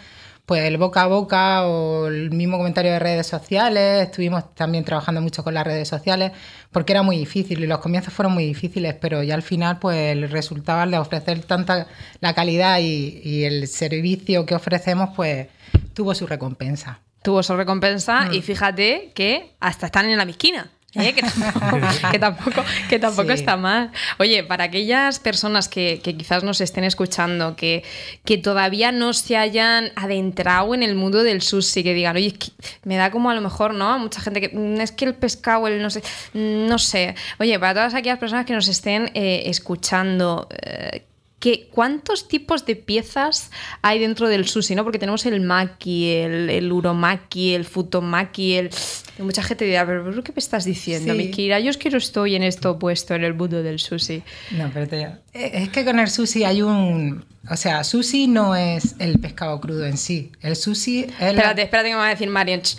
pues el boca a boca o el mismo comentario de redes sociales, estuvimos también trabajando mucho con las redes sociales, porque era muy difícil y los comienzos fueron muy difíciles, pero ya al final pues resultado de ofrecer tanta la calidad y, el servicio que ofrecemos pues tuvo su recompensa tuvo su recompensa y mm. fíjate que hasta están en la misquina. Eh, que, tampoco, que tampoco, está mal. Oye, para aquellas personas que, quizás nos estén escuchando, que, que, todavía no se hayan adentrado en el mundo del sushi, que digan, oye, me da como a lo mejor, ¿no? Mucha gente que mm, es que el pescado, el no sé, mm, no sé. Oye, para todas aquellas personas que nos estén eh, escuchando, eh, que cuántos tipos de piezas hay dentro del sushi, ¿no? Porque tenemos el maki, el, el uromaki, el futomaki, el... Mucha gente dirá, pero ¿qué me estás diciendo, mi Mikira? Yo es estoy en esto puesto en el budo del sushi. No, pero te... Eh, es que con el sushi hay un... O sea, sushi no es el pescado crudo en sí. El sushi es. Espérate, espérate que me va a decir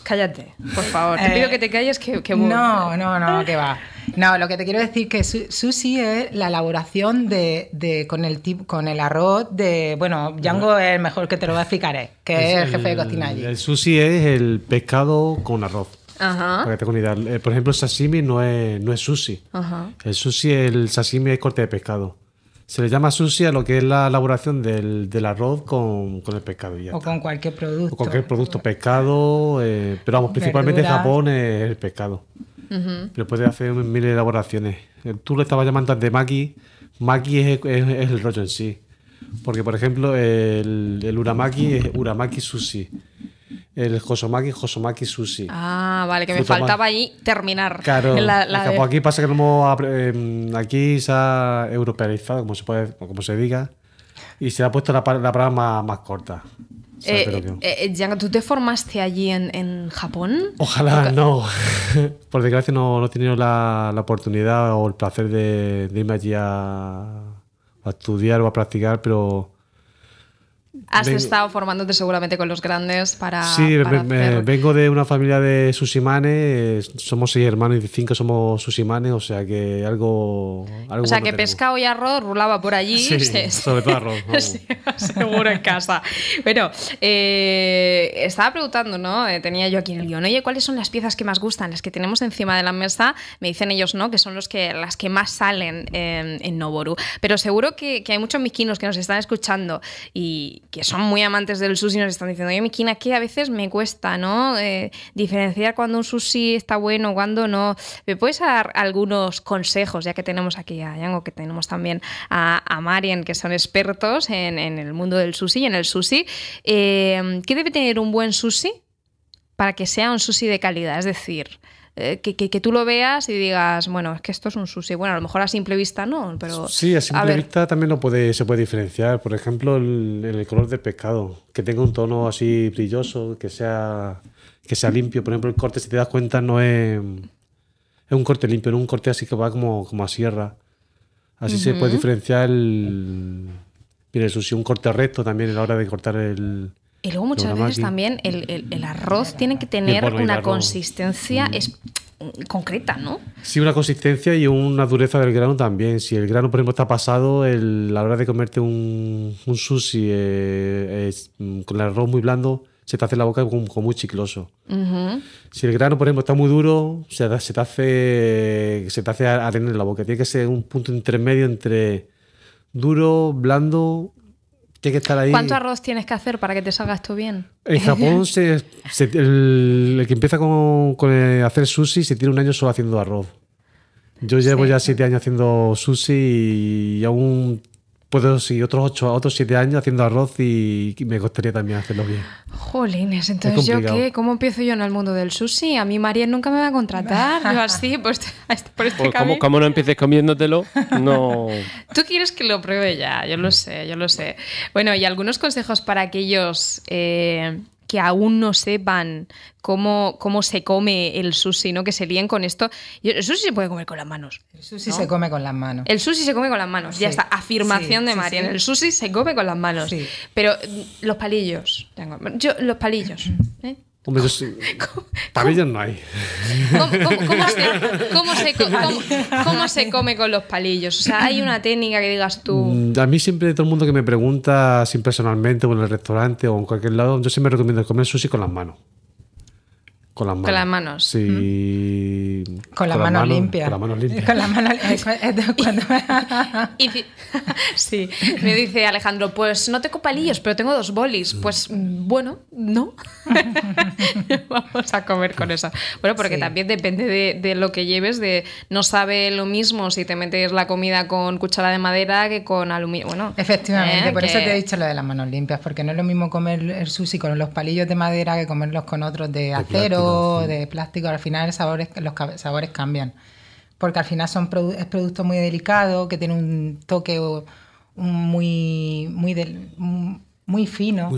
Cállate, por favor. Te pido eh, que te calles que, que No, no, no, que va. No, lo que te quiero decir es que sushi es la elaboración de, con, el con el arroz de. Bueno, Django es el mejor que te lo va a explicar, eh, que es, el jefe de cocina allí. El sushi es el pescado con arroz. Ajá. Eh, por ejemplo, el sashimi no es, no es sushi. Ajá. El sushi, el sashimi es corte de pescado. Se le llama sushi a lo que es la elaboración del, arroz con, el pescado. ya o con cualquier producto. O cualquier producto, pescado, eh, pero vamos, principalmente en Japón es el pescado pero puede hacer mil elaboraciones. Eh, tú lo estabas llamando de Maki. Maki es, el rollo en sí. Porque, por ejemplo, el, uramaki es uramaki sushi. El Josomaki, Josomaki Sushi. Ah, vale, que me faltaba ahí terminar. Claro, pues aquí pasa que no hemos, em, aquí se ha europeizado, como se, puede, como se diga, y se ha puesto la, palabra más corta. Eh, eh, eh, ¿tú te formaste allí en, Japón? Ojalá no. Por desgracia no, no he tenido la, oportunidad o el placer de, irme allí a, estudiar o a practicar, pero Has estado formándote seguramente con los grandes para. Sí, vengo de una familia de susimane. Eh, somos seis hermanos y cinco somos susimane. o sea que algo. o sea que pescado y arroz rulaba por allí. Sí, sobre todo arroz. seguro en casa. Bueno, eh, estaba preguntando, ¿no? Eh, tenía yo aquí en el guión, oye, ¿cuáles son las piezas que más gustan? Las que tenemos encima de la mesa. Me dicen ellos, ¿no? Que son los que, las que más salen en, Noboru. Pero seguro que, hay muchos miquinos que nos están escuchando y que son muy amantes del sushi nos están diciendo, oye, Miquina, que a veces me cuesta, ¿no? Eh, diferenciar cuando un sushi está bueno, o cuando no. ¿Me puedes dar algunos consejos, ya que tenemos aquí a Yango, que tenemos también a, a Marian, que son expertos en, el mundo del sushi y en el sushi? Eh, ¿Qué debe tener un buen sushi para que sea un sushi de calidad? Es decir, eh, que, tú lo veas y digas, bueno, es que esto es un sushi. Bueno, a lo mejor a simple vista no, pero... Sí, a simple vista también lo puede, se puede diferenciar. Por ejemplo, el, el color del pescado, que tenga un tono así brilloso, que sea, que sea limpio. Por ejemplo, el corte, si te das cuenta, no es es un corte limpio, no un corte así que va como, como a sierra. Así se puede diferenciar el. el sushi, un corte recto también a la hora de cortar el, y luego muchas veces también el, arroz tiene que tener una consistencia mm. es, concreta, ¿no? Sí, una consistencia y una dureza del grano también. Si el grano, por ejemplo, está pasado, a la hora de comerte un, sushi eh, mm, con el arroz muy blando, se te hace la boca como, muy chicloso. Si el grano, por ejemplo, está muy duro, se, te hace, se te hace arena en la boca. Tiene que ser un punto intermedio entre duro, blando ¿Cuánto arroz tienes que hacer para que te salga esto bien? En Japón, el, que empieza con, hacer sushi se tiene un año solo haciendo arroz. Yo llevo ya siete años haciendo sushi y aún puedo sí, otros ocho, otros siete años haciendo arroz y, me gustaría también hacerlo bien. Jolines, entonces yo qué, ¿cómo empiezo yo en el mundo del sushi? A mí María nunca me va a contratar, yo así, pues este, por este pues, Como, no empieces comiéndotelo? No. Tú quieres que lo pruebe ya, yo lo sé, yo lo sé. Bueno, y algunos consejos para aquellos eh, que aún no sepan cómo, cómo se come el sushi, ¿no? Que se líen con esto. El sushi se puede comer con las manos. El sushi se come con las manos. El sushi se come con las manos. Ya está. Afirmación de Mariana. Marian. El sushi se come con las manos. Pero mm, los palillos. Yo, los palillos. ¿eh? Hombre, Palillos no hay. ¿Cómo, se, come con los palillos? O sea, ¿hay una técnica que digas tú? Mm, a mí siempre todo el mundo que me pregunta, sin personalmente o en el restaurante o en cualquier lado, yo siempre recomiendo comer sushi con las manos. Con las manos. Con las manos. Sí. Con, la mano, limpia. con Con sí, me dice Alejandro, pues no tengo palillos, pero tengo dos bolis. Pues mm, bueno, no. Vamos a comer con eso Bueno, porque también depende de, lo que lleves, de no sabe lo mismo si te metes la comida con cuchara de madera que con aluminio. Bueno, efectivamente, ¿eh? por eso te he dicho lo de las manos limpias, porque no es lo mismo comer el sushi con los palillos de madera que comerlos con otros de acero de plástico. Al final los sabores cambian. Porque al final son es producto muy delicado, que tiene un toque muy, muy, muy fino.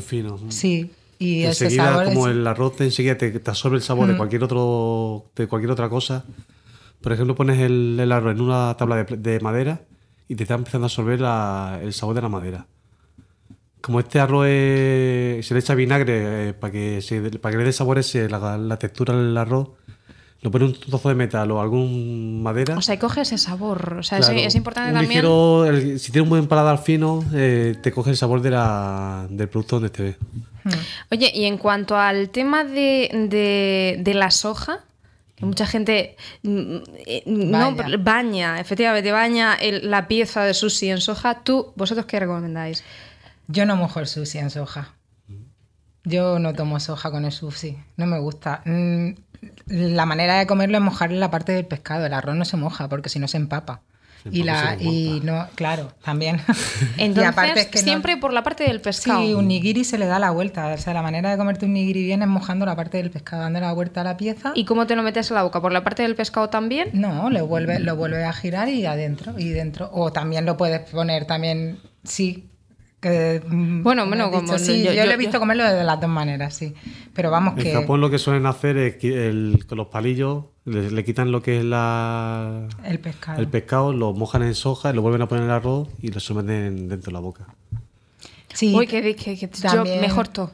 Sí. Y enseguida, como el arroz enseguida te, absorbe el sabor de mm. cualquier otro de cualquier otra cosa. Por ejemplo, pones el, el arroz en una tabla de, madera y te está empezando a absorber el sabor de la madera como este arroz eh, se le echa vinagre eh, para que, se, para que le dé sabor la, textura del arroz, lo pone un trozo de metal o algún madera. O sea, coge ese sabor. O sea, es, importante también. Ligero, si tienes un buen paladar fino, eh, te coge el sabor del producto donde esté. ve. Hmm. Oye, y en cuanto al tema de, la soja, que Mucha gente mm, no, baña, efectivamente, baña la pieza de sushi en soja. ¿Tú, vosotros qué recomendáis? Yo no mojo el sushi en soja. Yo no tomo soja con el sushi. No me gusta. Mm, la manera de comerlo es mojar la parte del pescado. El arroz no se moja porque si no se empapa. y la no claro también entonces siempre por la parte del pescado sí un nigiri se le da la vuelta o sea la manera de comerte un nigiri bien es mojando la parte del pescado dando la vuelta a la pieza y cómo te lo metes a la boca por la parte del pescado también no lo vuelves lo vuelve a girar y adentro y dentro o también lo puedes poner también sí Mm, bueno, bueno, como si yo, lo he visto comerlo de las dos maneras, sí. Pero vamos que. En Japón lo que suelen hacer es que los palillos le, quitan lo que es la. El pescado. El pescado, lo mojan en soja, lo vuelven a poner en arroz y lo sumen dentro de la boca. Sí. Uy, que, que, mejor todo.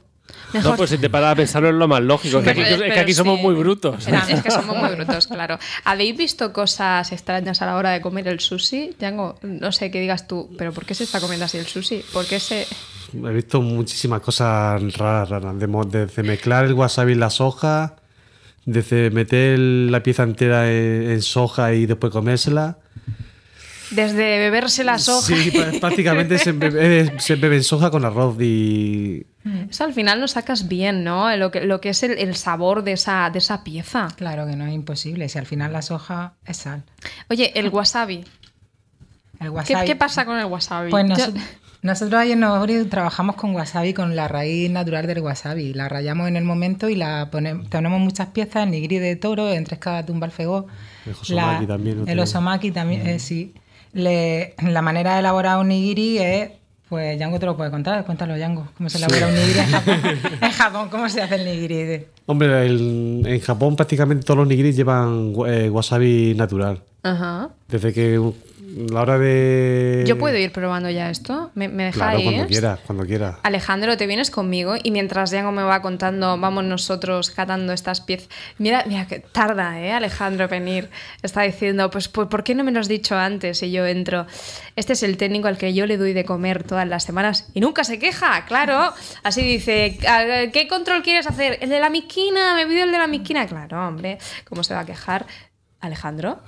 No, pues si te paras a pensarlo es lo más lógico. es, que aquí, somos muy brutos. es que somos muy brutos, claro. ¿Habéis visto cosas extrañas a la hora de comer el sushi? tengo no sé qué digas tú, pero ¿por qué se está comiendo así el sushi? se...? He visto muchísimas cosas raras, raras. Desde mezclar el wasabi en la soja, desde meter la pieza entera e-, en soja y después comérsela desde beberse la soja. Sí, pues, prácticamente se, bebe, beben soja con arroz y. Eso al final lo sacas bien, ¿no? Lo que, lo que es el, sabor de esa, de esa pieza. Claro que no es imposible. Si al final la soja es sal. Oye, el wasabi. ¿Qué, pasa con el wasabi? Pues nosotros ahí en trabajamos con wasabi, con la raíz natural del wasabi. La rayamos en el momento y la ponemos, tenemos muchas piezas, en nigiri de toro, en tres cada tumba al El osomaki también. El osomaki también, eh, sí la manera de elaborar un nigiri es pues Yango te lo puede contar, cuéntalo Yango, cómo se elabora un nigiri en Japón? en Japón. ¿cómo se hace el nigiri? Hombre, en Japón prácticamente todos los nigiris llevan eh, wasabi natural. Ajá. Desde que la hora de. Yo puedo ir probando ya esto. ¿Me, claro, Cuando quieras, Alejandro, te vienes conmigo y mientras Diego me va contando, vamos nosotros catando estas piezas. Mira, mira que tarda, ¿eh? Alejandro venir. Está diciendo, pues, pues, ¿por qué no me lo has dicho antes? Y yo entro. Este es el técnico al que yo le doy de comer todas las semanas y nunca se queja, claro. Así dice, ¿qué control quieres hacer? El de la miquina, me pido el de la miquina. Claro, hombre, ¿cómo se va a quejar Alejandro?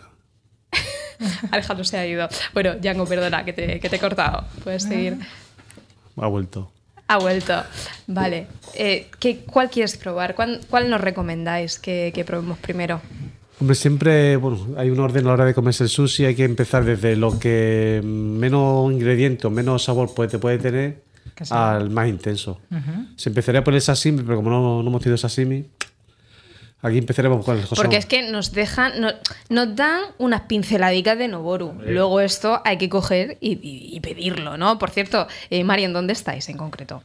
Alejandro se ha ido. Bueno, Django, perdona, que te, que te he cortado. Puedes seguir. Ha vuelto. Ha vuelto. Vale. Eh, ¿qué, ¿Cuál quieres probar? ¿Cuál, nos recomendáis que, probemos primero? Hombre, siempre hay un orden a la hora de comerse el sushi. Hay que empezar desde lo que menos ingrediente o menos sabor puede, te puede tener al más intenso. Se empezaría por el sashimi, pero como no, no hemos tenido sashimi, Aquí empezaremos con el José. Porque es que nos dejan, nos dan unas pinceladitas de Noboru. Luego esto hay que coger y, pedirlo, ¿no? Por cierto, eh, ¿en ¿dónde estáis en concreto?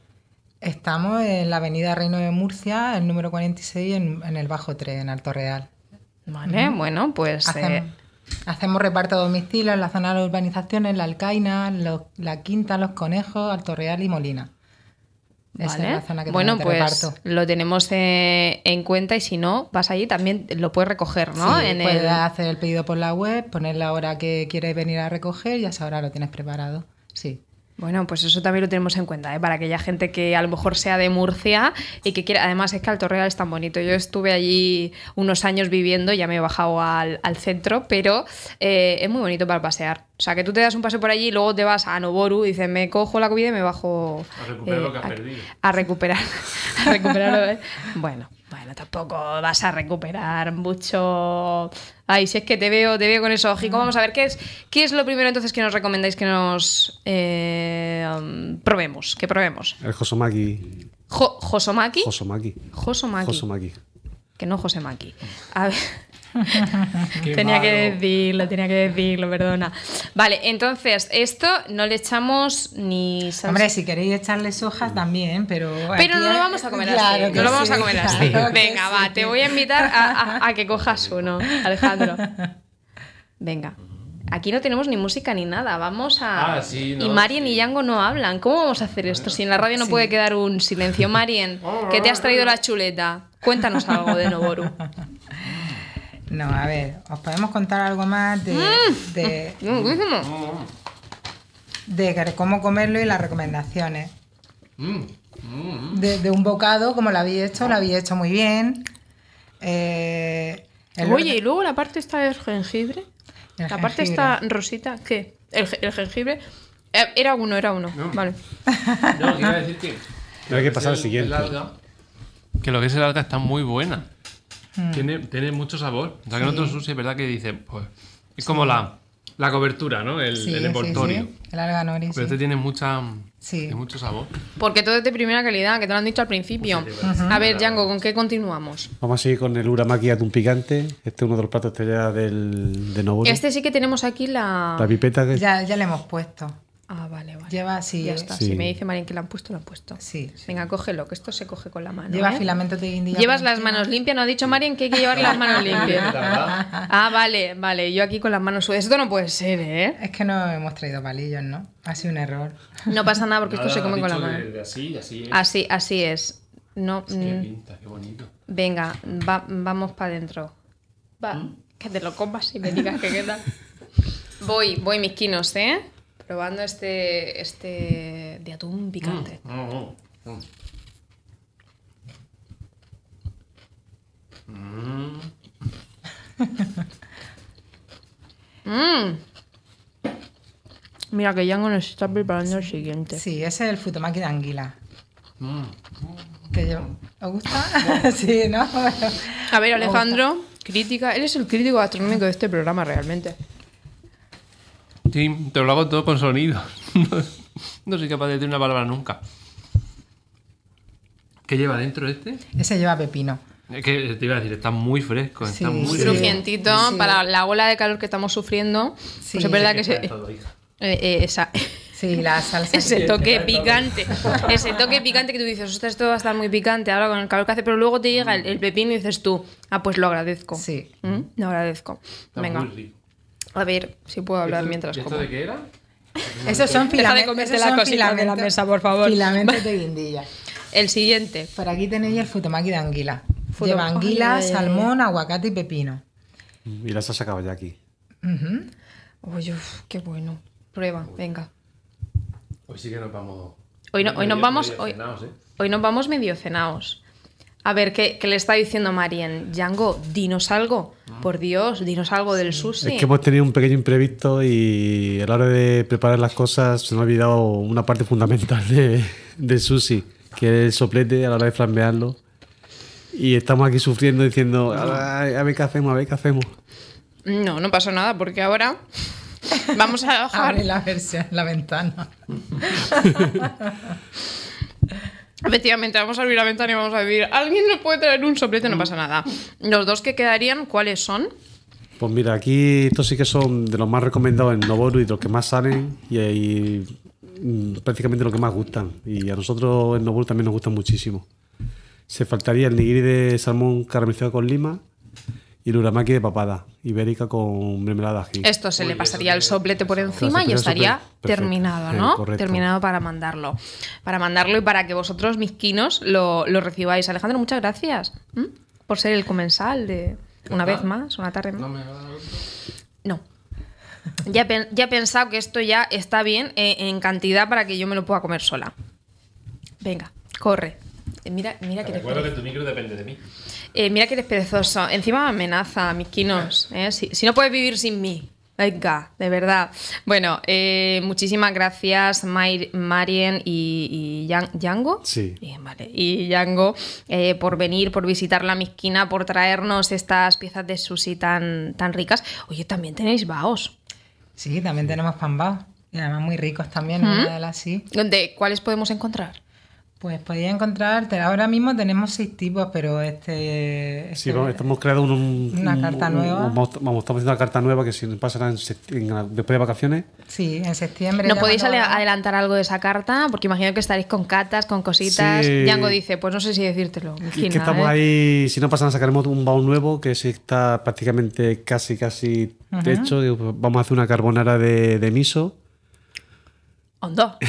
Estamos en la avenida Reino de Murcia, el número 46, en, el Bajo 3, en Alto Real. Vale, bueno, pues... Eh, hacemos, reparto a domicilio en la zona de urbanización urbanizaciones, la Alcaina, la Quinta, Los Conejos, Alto Real y Molina bueno, pues lo tenemos eh, en cuenta y si no, vas allí también lo puedes recoger, ¿no? Sí, puedes hacer el pedido por la web, poner la hora que quieres venir a recoger y ya hora lo tienes preparado. Sí. Bueno, pues eso también lo tenemos en cuenta, ¿eh? para aquella gente que a lo mejor sea de Murcia y que quiera. Además, es que Alto Real es tan bonito. Yo estuve allí unos años viviendo, ya me he bajado al, centro, pero eh, es muy bonito para pasear. O sea, que tú te das un paseo por allí y luego te vas a Noboru y dices, me cojo la comida y me bajo. A recuperar lo eh, que has perdido. A recuperar. a recuperar bueno bueno, tampoco vas a recuperar mucho. Ay, si es que te veo, te veo con eso, ojico. Vamos a ver, ¿qué es, qué es lo primero entonces que nos recomendáis que nos eh, um, probemos? probemos. El Josomaki. ¿Josomaki? Josomaki. Josomaki. Josomaki. Que no Josemaki. A ver. tenía que decirlo, tenía que decirlo, perdona. Vale, entonces, esto no le echamos ni salsa. Hombre, si queréis echarle soja también, pero. Pero no lo vamos a comer así. No lo vamos a comer así. Venga, va, te voy a invitar a, que cojas uno, Alejandro. Venga. Aquí no tenemos ni música ni nada, vamos a... Ah, sí, y Marien y Yango no hablan. ¿Cómo vamos a hacer esto si en la radio no puede quedar un silencio? Marien, que te has traído la chuleta. Cuéntanos algo de Noboru. No, a ver, os podemos contar algo más de. Mm. cómo comerlo y las recomendaciones. Mm, mm. de, un bocado, como lo había hecho, lo había hecho muy bien. Eh, Oye, y luego la parte está del jengibre. la parte está rosita, ¿qué? El, jengibre. Eh, era uno, era uno. Vale. No, quiero decir que. Pero hay que pasar al siguiente. que lo que es el alga está muy buena. Hmm. Tiene, mucho sabor. O sea, que en otros sushi, ¿verdad? Que dice, pues, es como la, la cobertura, ¿no? El, el envoltorio. Sí, sí. El Pero este tiene mucha. mucho sabor. Porque todo es de primera calidad, que te lo han dicho al principio. A ver, Django, ¿con qué continuamos? Vamos a seguir con el uramaki un picante. Este es uno de los platos estrella del, de Novo. Este sí que tenemos aquí la. La pipeta que. Ya, ya le hemos puesto. Ah, vale, vale. Lleva así. Ya ¿eh? está. Si me dice Marín que la han puesto, lo han puesto. Sí. Venga, cógelo, que esto se coge con la mano. Lleva ¿eh? filamento de india. Llevas las manos limpias, no ha dicho Marín que hay que llevar las manos limpias. ah, vale, vale. Yo aquí con las manos sucias. Esto no puede ser, ¿eh? Es que no hemos traído palillos, ¿no? Ha sido un error. No pasa nada porque esto se come con la mano. así, así es. Así, es. No, mm. Venga, vamos para adentro. Va, ¿Mm? que te lo comas y me digas que queda. voy, voy, mis quinos, ¿eh? probando este, este de atún picante. Mm, mm, mm, Mira que ya nos está preparando el siguiente. Sí, ese es el futomaki de anguila. Que yo, ¿Os gusta? sí, ¿no? a ver, Alejandro, crítica. Eres el crítico gastronómico de este programa realmente. Sí, te lo hago todo con sonido. no soy capaz de decir una palabra nunca. ¿Qué lleva dentro este? Ese lleva pepino. Es que te iba a decir, está muy fresco, está muy crujientito para la ola de calor que estamos sufriendo. Pues sí. es verdad que, eh, eh, Sí, la salsa. Ese toque picante. Ese toque picante que tú dices, esto va a estar muy picante ahora con el calor que hace, pero luego te llega el, pepino y dices tú, ah, pues lo agradezco. Sí. ¿Mm? Lo agradezco. Venga. A ver, si puedo hablar mientras como. de qué era? Esos son filamentos. de la de la mesa, por favor. Filamentos de guindilla. El siguiente. Por aquí tenéis el futomaki de anguila. Futomaki. anguila, salmón, aguacate y pepino. Y las has sacado ya aquí. Uy, uf, qué bueno. Prueba, venga. Hoy sí que nos vamos. Hoy, no, hoy nos vamos. Hoy, ¿eh? hoy, nos vamos medio cenaos. A ver, ¿qué, le está diciendo Marien? Django, dinos algo. Por Dios, dinos algo del sushi. Es que hemos tenido un pequeño imprevisto y a la hora de preparar las cosas se nos ha olvidado una parte fundamental de, sushi, que es el soplete a la hora de flambearlo. Y estamos aquí sufriendo diciendo, a, ver qué hacemos, a ver qué hacemos. No, no pasó nada, porque ahora vamos a bajar. Abre la, la ventana. Efectivamente, vamos a abrir la ventana y vamos a decir ¿Alguien nos puede traer un soplete? No mm. pasa nada. Los dos que quedarían, ¿cuáles son? Pues mira, aquí estos sí que son de los más recomendados en Noboru y de los que más salen y, ahí mm, prácticamente los que más gustan. Y a nosotros en Noboru también nos gustan muchísimo. Se faltaría el nigiri de salmón caramelizado con lima, y el de papada, ibérica con mermelada ají. Esto se le pasaría el soplete por encima y estaría terminado, ¿no? terminado para mandarlo. Para mandarlo y para que vosotros, mis quinos, lo, lo recibáis. Alejandro, muchas gracias por ser el comensal de una vez más, una tarde más. No. Ya, ya he pensado que esto ya está bien eh, en cantidad para que yo me lo pueda comer sola. Venga, corre. Eh, mira, mira que tu micro depende de mí. Eh, mira que eres perezoso. Encima amenaza, mis quinos. ¿eh? Si, no puedes vivir sin mí. Venga, de verdad. Bueno, muchísimas gracias, Marien y, Yango Sí. Y, vale, y por venir, por visitar la misquina, por traernos estas piezas de sushi tan, tan ricas. Oye, también tenéis baos. Sí, también tenemos pan baos Y además muy ricos también, ¿Mm? cuáles podemos encontrar? Pues podía encontrarte. Ahora mismo tenemos seis tipos, pero este. sí, estamos creando una carta nueva. vamos, estamos haciendo una carta nueva que si pasará después de vacaciones. Sí, en septiembre. ¿No podéis adelantar algo de esa carta? Porque imagino que estaréis con catas, con cositas. Sí. dice: Pues no sé si decírtelo. Imagina, que estamos ¿eh? ahí. Si no pasan, sacaremos un baúl nuevo que sí está prácticamente casi, casi techo. Pues vamos a hacer una carbonara de, de miso. Hondo.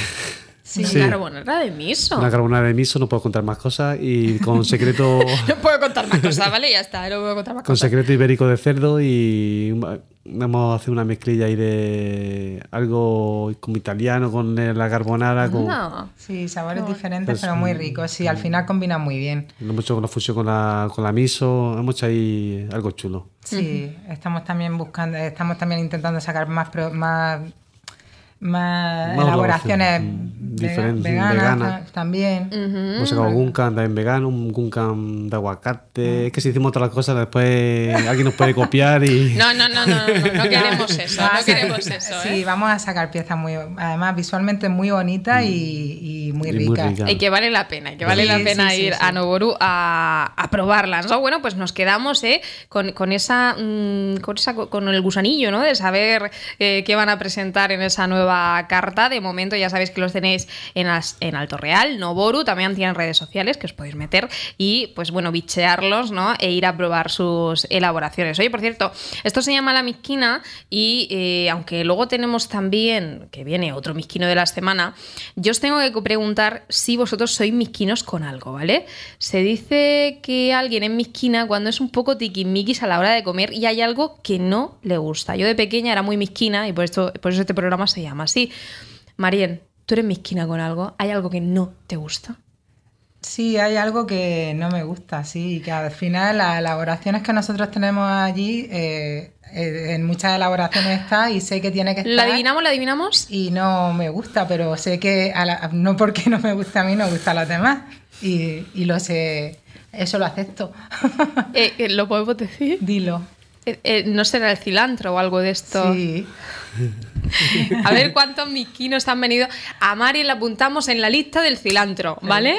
Sí, carbonara de miso. Una carbonara de miso, no puedo contar más cosas. Y con secreto. no puedo contar más cosas, ¿vale? Ya está, no puedo contar más con cosas. Con secreto ibérico de cerdo y vamos a hacer una mezclilla ahí de algo como italiano con la carbonara. Con... No. Sí, sabores diferentes, pues, pero muy mm, ricos. Sí, mm. al final combina muy bien. Hemos hecho una fusión con la, con la miso, hemos hecho ahí algo chulo. Sí, estamos también buscando, estamos también intentando sacar más, más más elaboraciones mm, veganas, también. vegano, un Guncan de aguacate. Ah. Es que si hicimos otras cosas, después alguien nos puede copiar y. No, no, no, no, no, queremos eso. No, eso. Sí, ¿eh? vamos a sacar piezas muy, además visualmente muy bonitas y, y, muy ricas. Y, rica. y que vale la pena, que vale la pena ir a Noboru a, probarlas. ¿no? Bueno, pues nos quedamos ¿eh? con, mm, con, esa, con, el gusanillo, ¿no? De saber eh, qué van a presentar en esa nueva carta. De momento ya sabéis que los tenéis en, en Alto Real, Noboru, también tienen redes sociales que os podéis meter y pues bueno, bichearlos ¿no? e ir a probar sus elaboraciones. Oye, por cierto, esto se llama la misquina y eh, aunque luego tenemos también, que viene otro misquino de la semana, yo os tengo que preguntar si vosotros sois misquinos con algo, ¿vale? Se dice que alguien es misquina cuando es un poco tiquimiquis a la hora de comer y hay algo que no le gusta. Yo de pequeña era muy misquina y por, esto, por eso este programa se llama así. Marien, ¿tú eres mi esquina con algo? ¿Hay algo que no te gusta? Sí, hay algo que no me gusta, sí, que al final las elaboraciones que nosotros tenemos allí, eh, eh, en muchas elaboraciones está y sé que tiene que estar. ¿La adivinamos, la adivinamos? Y no me gusta, pero sé que no porque no me gusta a mí, no gusta a los demás. Y, lo sé, eso lo acepto. Eh, ¿Lo puedo decir? Dilo. Eh, eh, ¿No será el cilantro o algo de esto? Sí. A ver cuántos miquinos han venido. A Mari la apuntamos en la lista del cilantro, ¿vale?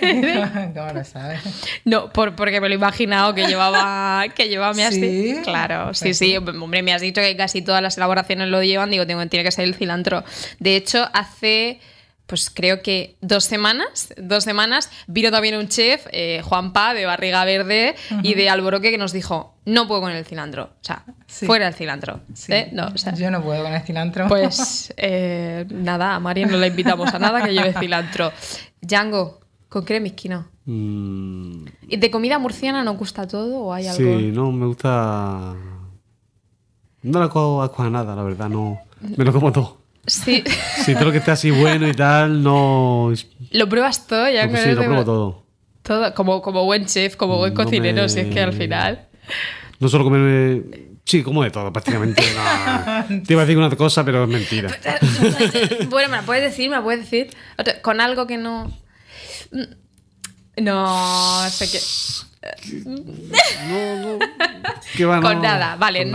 sabes? No, porque me lo he imaginado que llevaba, que llevaba Claro, sí, pues sí, Hombre, me has dicho que casi todas las elaboraciones lo llevan. Digo, tiene que ser el cilantro. De hecho, hace pues creo que dos semanas, dos semanas, vino también un chef, eh, Juan Pa, de Barriga Verde y de Alboroque, que nos dijo, no puedo con el cilantro, o sea, fuera el cilantro. ¿eh? Yo no puedo con el cilantro. Pues eh, nada, a María no la invitamos a nada que lleve cilantro. Django, ¿con qué esquina ¿Y mm. de comida murciana no gusta todo o hay algo? Sí, no, me gusta... No la cojo nada, la verdad, no. Me lo como todo. Sí. si todo lo que está así bueno y tal, no. Lo pruebas todo ya Sí, lo pruebo todo. Todo, como, como buen chef, como buen cocinero, si es que al final. No solo comerme. Sí, como de todo, prácticamente. Te iba a decir una cosa, pero es mentira. Pues, eh, eh, bueno, me la puedes decir, me la puedes decir. Con algo que no. Mm, no, sé que. No, no. Con nada, vale,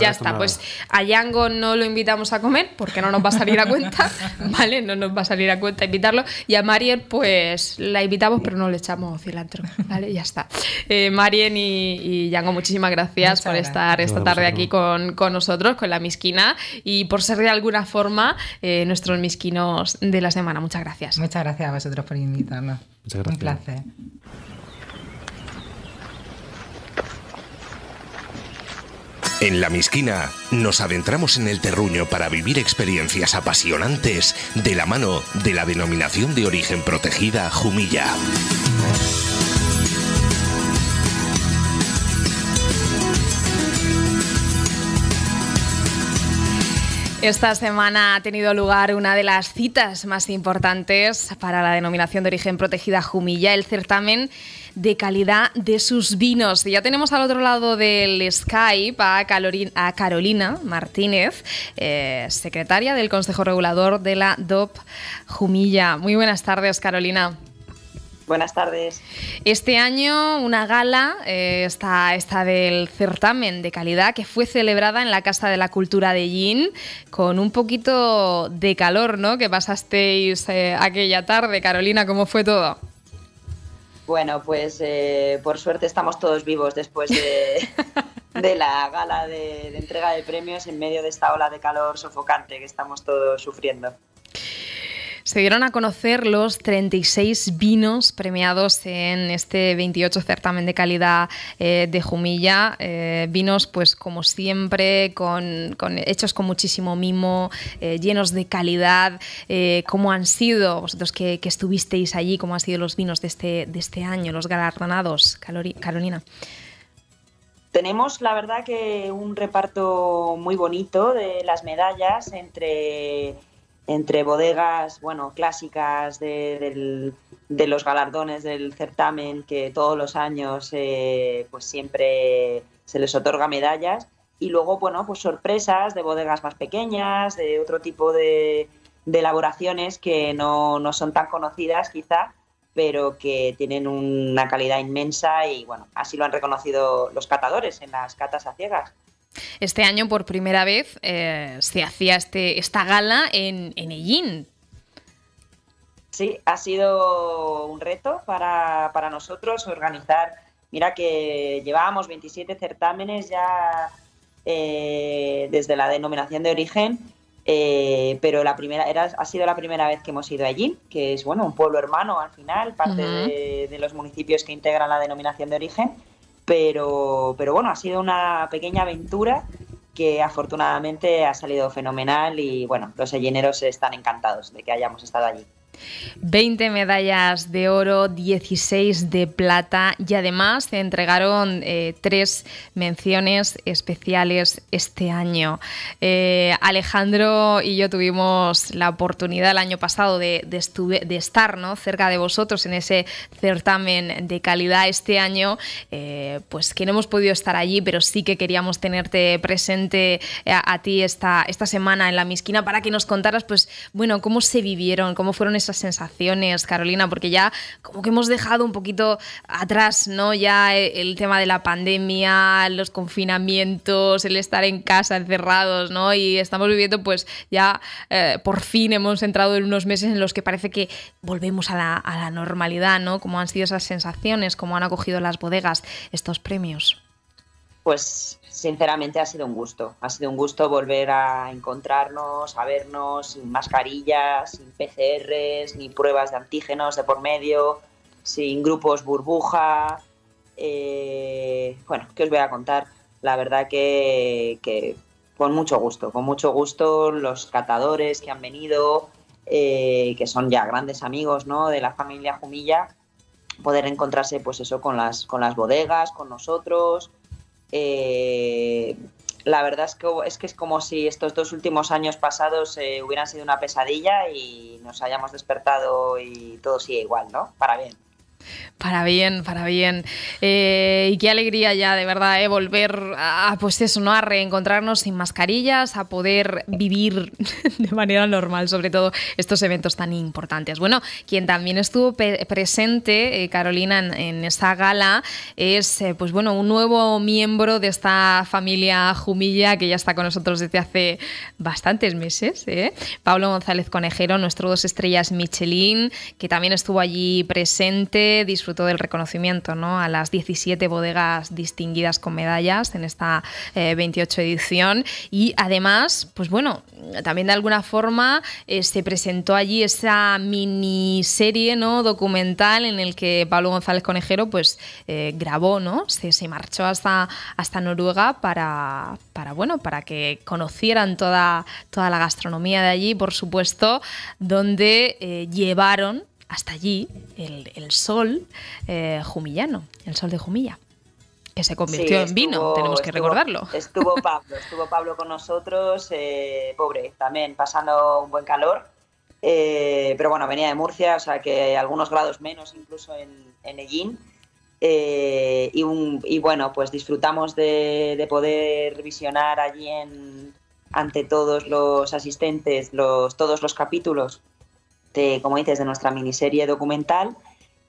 ya está. Pues a Yango no lo invitamos a comer porque no nos va a salir a cuenta, ¿vale? No nos va a salir a cuenta invitarlo. Y a Marien, pues la invitamos, pero no le echamos cilantro, ¿vale? Ya está. Eh, Marien y, y, muchísimas gracias por estar esta tarde aquí con, nosotros, con la misquina, y por ser de alguna forma eh, nuestros misquinos de la semana. Muchas gracias. Muchas gracias a vosotros por invitarnos. Muchas gracias. Un placer. En La Misquina nos adentramos en el terruño para vivir experiencias apasionantes de la mano de la denominación de origen protegida Jumilla. Esta semana ha tenido lugar una de las citas más importantes para la denominación de origen protegida Jumilla, el certamen de calidad de sus vinos. Ya tenemos al otro lado del Skype a, Carolina Martínez, eh, secretaria del Consejo Regulador de la DOP Jumilla. Muy buenas tardes, Carolina. Buenas tardes. Este año una gala, eh, está esta, del certamen de calidad, que fue celebrada en la Casa de la Cultura de Yin, con un poquito de calor, ¿no? Que pasasteis eh, aquella tarde, Carolina, ¿cómo fue todo? Bueno, pues eh, por suerte estamos todos vivos después de, la gala de entrega de premios en medio de esta ola de calor sofocante que estamos todos sufriendo. Se dieron a conocer los 36 vinos premiados en este 28 certamen de calidad eh, de Jumilla. Eh, vinos, pues como siempre, con, hechos con muchísimo mimo, eh, llenos de calidad. ¿Cómo han sido vosotros que, estuvisteis allí? ¿Cómo han sido los vinos de este, de este año, los galardonados, Carolina? Tenemos, la verdad, que un reparto muy bonito de las medallas entre entre bodegas, bueno, clásicas de, los galardones del certamen, que todos los años eh, pues siempre se les otorga medallas, y luego, bueno, pues sorpresas de bodegas más pequeñas, de otro tipo de, elaboraciones que no, no, son tan conocidas quizá, pero que tienen una calidad inmensa y, bueno, así lo han reconocido los catadores en las catas a ciegas. Este año, por primera vez, eh, se hacía este, esta gala en, Ellín. Sí, ha sido un reto para, nosotros organizar. Mira que llevábamos 27 certámenes ya eh, desde la denominación de origen, eh, pero la primera ha sido la primera vez que hemos ido allí, que es bueno un pueblo hermano al final, parte de, los municipios que integran la denominación de origen. Pero, pero bueno, ha sido una pequeña aventura que afortunadamente ha salido fenomenal y bueno, los sellineros están encantados de que hayamos estado allí. 20 medallas de oro, 16 de plata y además se entregaron eh, tres menciones especiales este año. Eh, Alejandro y yo tuvimos la oportunidad el año pasado de, estar ¿no? cerca de vosotros en ese certamen de calidad este año, eh, pues que no hemos podido estar allí, pero sí que queríamos tenerte presente a, ti esta, esta semana en la misquina para que nos contaras, pues bueno, cómo se vivieron, cómo fueron esas sensaciones, Carolina? Porque ya como que hemos dejado un poquito atrás, ¿no? Ya e, el tema de la pandemia, los confinamientos, el estar en casa encerrados, ¿no? Y estamos viviendo, pues ya eh, por fin hemos entrado en unos meses en los que parece que volvemos a la, a la normalidad, ¿no? ¿Cómo han sido esas sensaciones, ¿Cómo han acogido las bodegas estos premios. Pues sinceramente ha sido un gusto. Ha sido un gusto volver a encontrarnos, a vernos sin mascarillas, sin PCRs, ni pruebas de antígenos de por medio, sin grupos burbuja. Eh, bueno, ¿qué os voy a contar? La verdad que, con mucho gusto, con mucho gusto los catadores que han venido, eh, que son ya grandes amigos ¿no? de la familia Jumilla, poder encontrarse pues eso con las, con las bodegas, con nosotros. Eh, la verdad es que, es que es como si estos dos últimos años pasados eh, hubieran sido una pesadilla y nos hayamos despertado y todo sigue igual, ¿no? Para bien. Para bien, para bien. Eh, y qué alegría ya, de verdad, eh, volver a, pues eso, ¿no? a reencontrarnos sin mascarillas, a poder vivir de manera normal, sobre todo estos eventos tan importantes. Bueno, quien también estuvo presente, eh, Carolina, en, esta gala, es pues bueno, un nuevo miembro de esta familia Jumilla que ya está con nosotros desde hace bastantes meses. Pablo González Conejero, nuestro dos estrellas Michelin, que también estuvo allí presente disfrutó del reconocimiento a las 17 bodegas distinguidas con medallas en esta 28 eh, edición y además, pues bueno, también de alguna forma eh, se presentó allí esa miniserie ¿no? documental en el que Pablo González Conejero pues eh, grabó, ¿no? Se, se, marchó hasta, hasta Noruega para, para, bueno, para que conocieran toda, toda la gastronomía de allí, por supuesto, donde llevaron hasta allí el, sol eh, jumillano, el sol de Jumilla que se convirtió en vino, tenemos que recordarlo. Estuvo Pablo, estuvo Pablo con nosotros, eh, pobre, también pasando un buen calor, eh, pero bueno, venía de Murcia, o sea que algunos grados menos incluso en, en y, un, bueno, pues disfrutamos de, poder visionar allí ante todos los asistentes los, todos los capítulos este, como dices, de nuestra miniserie documental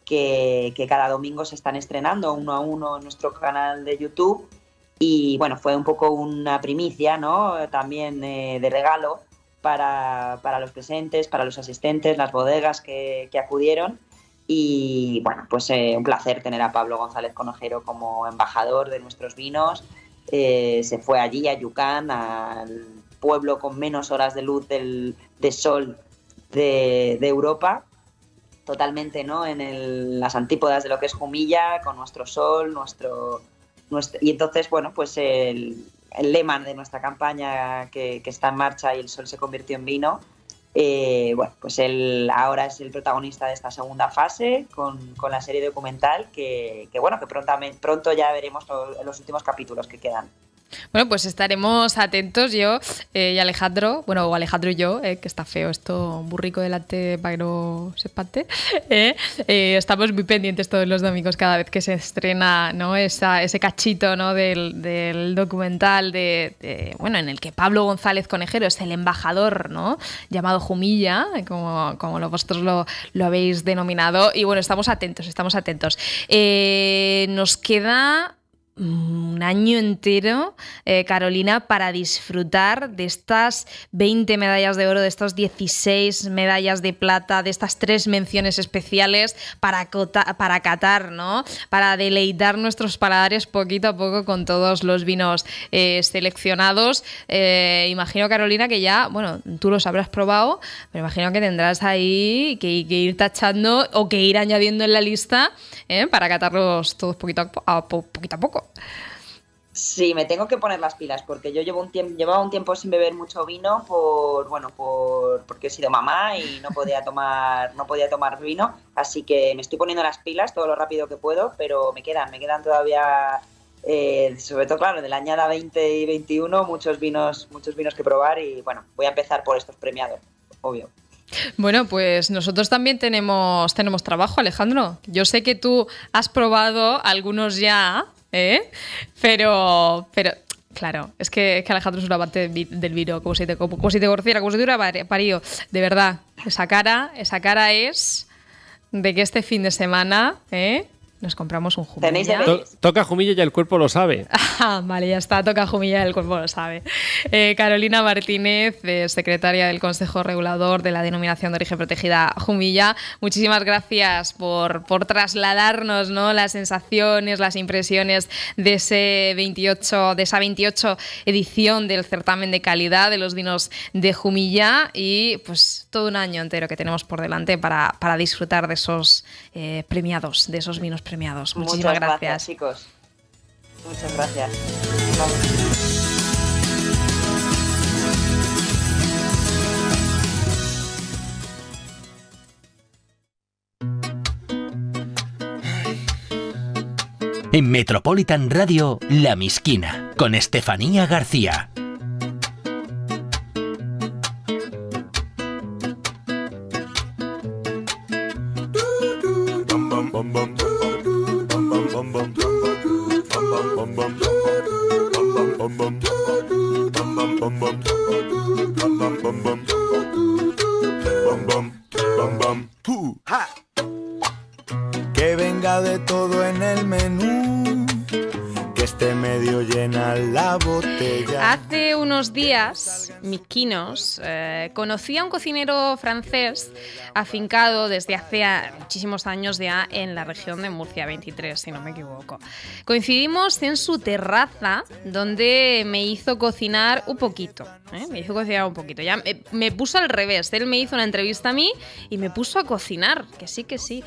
que, cada domingo se están estrenando uno a uno en nuestro canal de YouTube. Y bueno, fue un poco una primicia, ¿no? También eh, de regalo para, para, los presentes, para los asistentes, las bodegas que, que acudieron. Y bueno, pues eh, un placer tener a Pablo González Conojero como embajador de nuestros vinos. Eh, se fue allí a Yucán, al pueblo con menos horas de luz del, de sol de, Europa, totalmente ¿no? en las antípodas de lo que es Jumilla, con nuestro sol, nuestro... nuestro y entonces, bueno, pues el, lema de nuestra campaña que, está en marcha y el sol se convirtió en vino, eh, bueno, pues él ahora es el protagonista de esta segunda fase con, la serie documental que, bueno, que pronto, pronto ya veremos los últimos capítulos que quedan. Bueno, pues estaremos atentos yo eh, y Alejandro, bueno, o Alejandro y yo, eh, que está feo esto, burrico delante para que no se eh, estamos muy pendientes todos los domingos cada vez que se estrena ¿no? Esa, ese cachito ¿no? del, documental de, bueno, en el que Pablo González Conejero es el embajador, ¿no? llamado Jumilla, como, vosotros lo, lo, habéis denominado. Y bueno, estamos atentos, estamos atentos. nos queda un año entero, eh, Carolina, para disfrutar de estas 20 medallas de oro, de estas 16 medallas de plata, de estas tres menciones especiales para, para catar, ¿no? Para deleitar nuestros paladares poquito a poco con todos los vinos eh, seleccionados. Eh, imagino, Carolina, que ya, bueno, tú los habrás probado, pero imagino que tendrás ahí que, ir tachando o que ir añadiendo en la lista para catarlos todos poquito poquito a poco. Sí, me tengo que poner las pilas porque yo llevo un tiempo, llevaba un tiempo sin beber mucho vino por bueno, por porque he sido mamá y no podía tomar no podía tomar vino, así que me estoy poniendo las pilas todo lo rápido que puedo, pero me quedan, me quedan todavía eh, sobre todo claro, de la añada 20 y 21 muchos vinos, muchos vinos que probar y bueno, voy a empezar por estos premiados, obvio. Bueno, pues nosotros también tenemos, tenemos trabajo, Alejandro. Yo sé que tú has probado algunos ya, ¿eh? Pero, pero Claro, es que, Alejandro es una parte del vino, como si te, como, como si te conociera, como si te hubiera parido. De verdad, esa cara, esa cara es de que este fin de semana, ¿eh? nos compramos un jumilla. toca jumilla y el cuerpo lo sabe. Ah, vale, ya está, toca jumilla y el cuerpo lo sabe. Eh, Carolina Martínez, eh, secretaria del Consejo Regulador de la Denominación de Origen Protegida Jumilla, muchísimas gracias por, por trasladarnos ¿no? las sensaciones, las impresiones de, ese 28, de esa 28 edición del certamen de calidad de los vinos de Jumilla y pues todo un año entero que tenemos por delante para, disfrutar de esos eh, premiados, de esos vinos Muchísimas Muchas gracias. chicos. Muchas gracias. En Metropolitan Radio, La Misquina, con Estefanía García. Miquinos eh, conocía a un cocinero francés afincado desde hace muchísimos años ya en la región de Murcia 23, si no me equivoco. Coincidimos en su terraza donde me hizo cocinar un poquito. ¿eh? Me hizo cocinar un poquito. Ya me puso al revés. Él me hizo una entrevista a mí y me puso a cocinar. Que sí, que sí.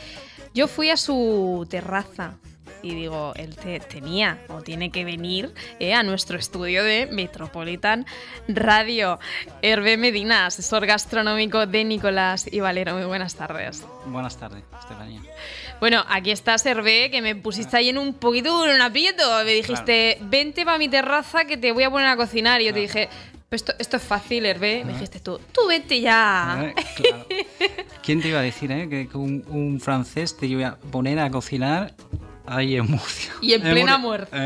Yo fui a su terraza y digo, él tenía o tiene que venir eh, a nuestro estudio de Metropolitan Radio. Hervé Medina, asesor gastronómico de Nicolás y Valero. Muy buenas tardes. Buenas tardes, Estefanía. Bueno, aquí estás, Hervé, que me pusiste ahí en un poquito en un aprieto. Me dijiste, vente para mi terraza que te voy a poner a cocinar. Y yo te dije, pues esto, es fácil, Hervé. Me dijiste tú, tú vete ya. Eh, ¿Quién te iba a decir eh, que un francés te iba a poner a cocinar Ahí en Murcia. Y en plena, eh, huerta.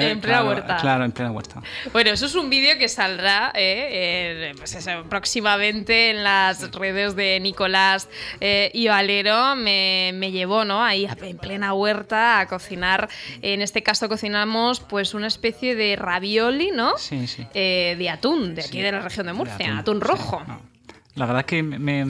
Claro, en plena huerta. Bueno, eso es un vídeo que saldrá eh, eh, pues próximamente en las redes de Nicolás y Valero. Me, llevó ¿no? ahí en plena huerta a cocinar. En este caso cocinamos pues una especie de ravioli ¿no? Sí, sí. de atún, de aquí de la región de Murcia, atún, rojo. Ah. La verdad es que me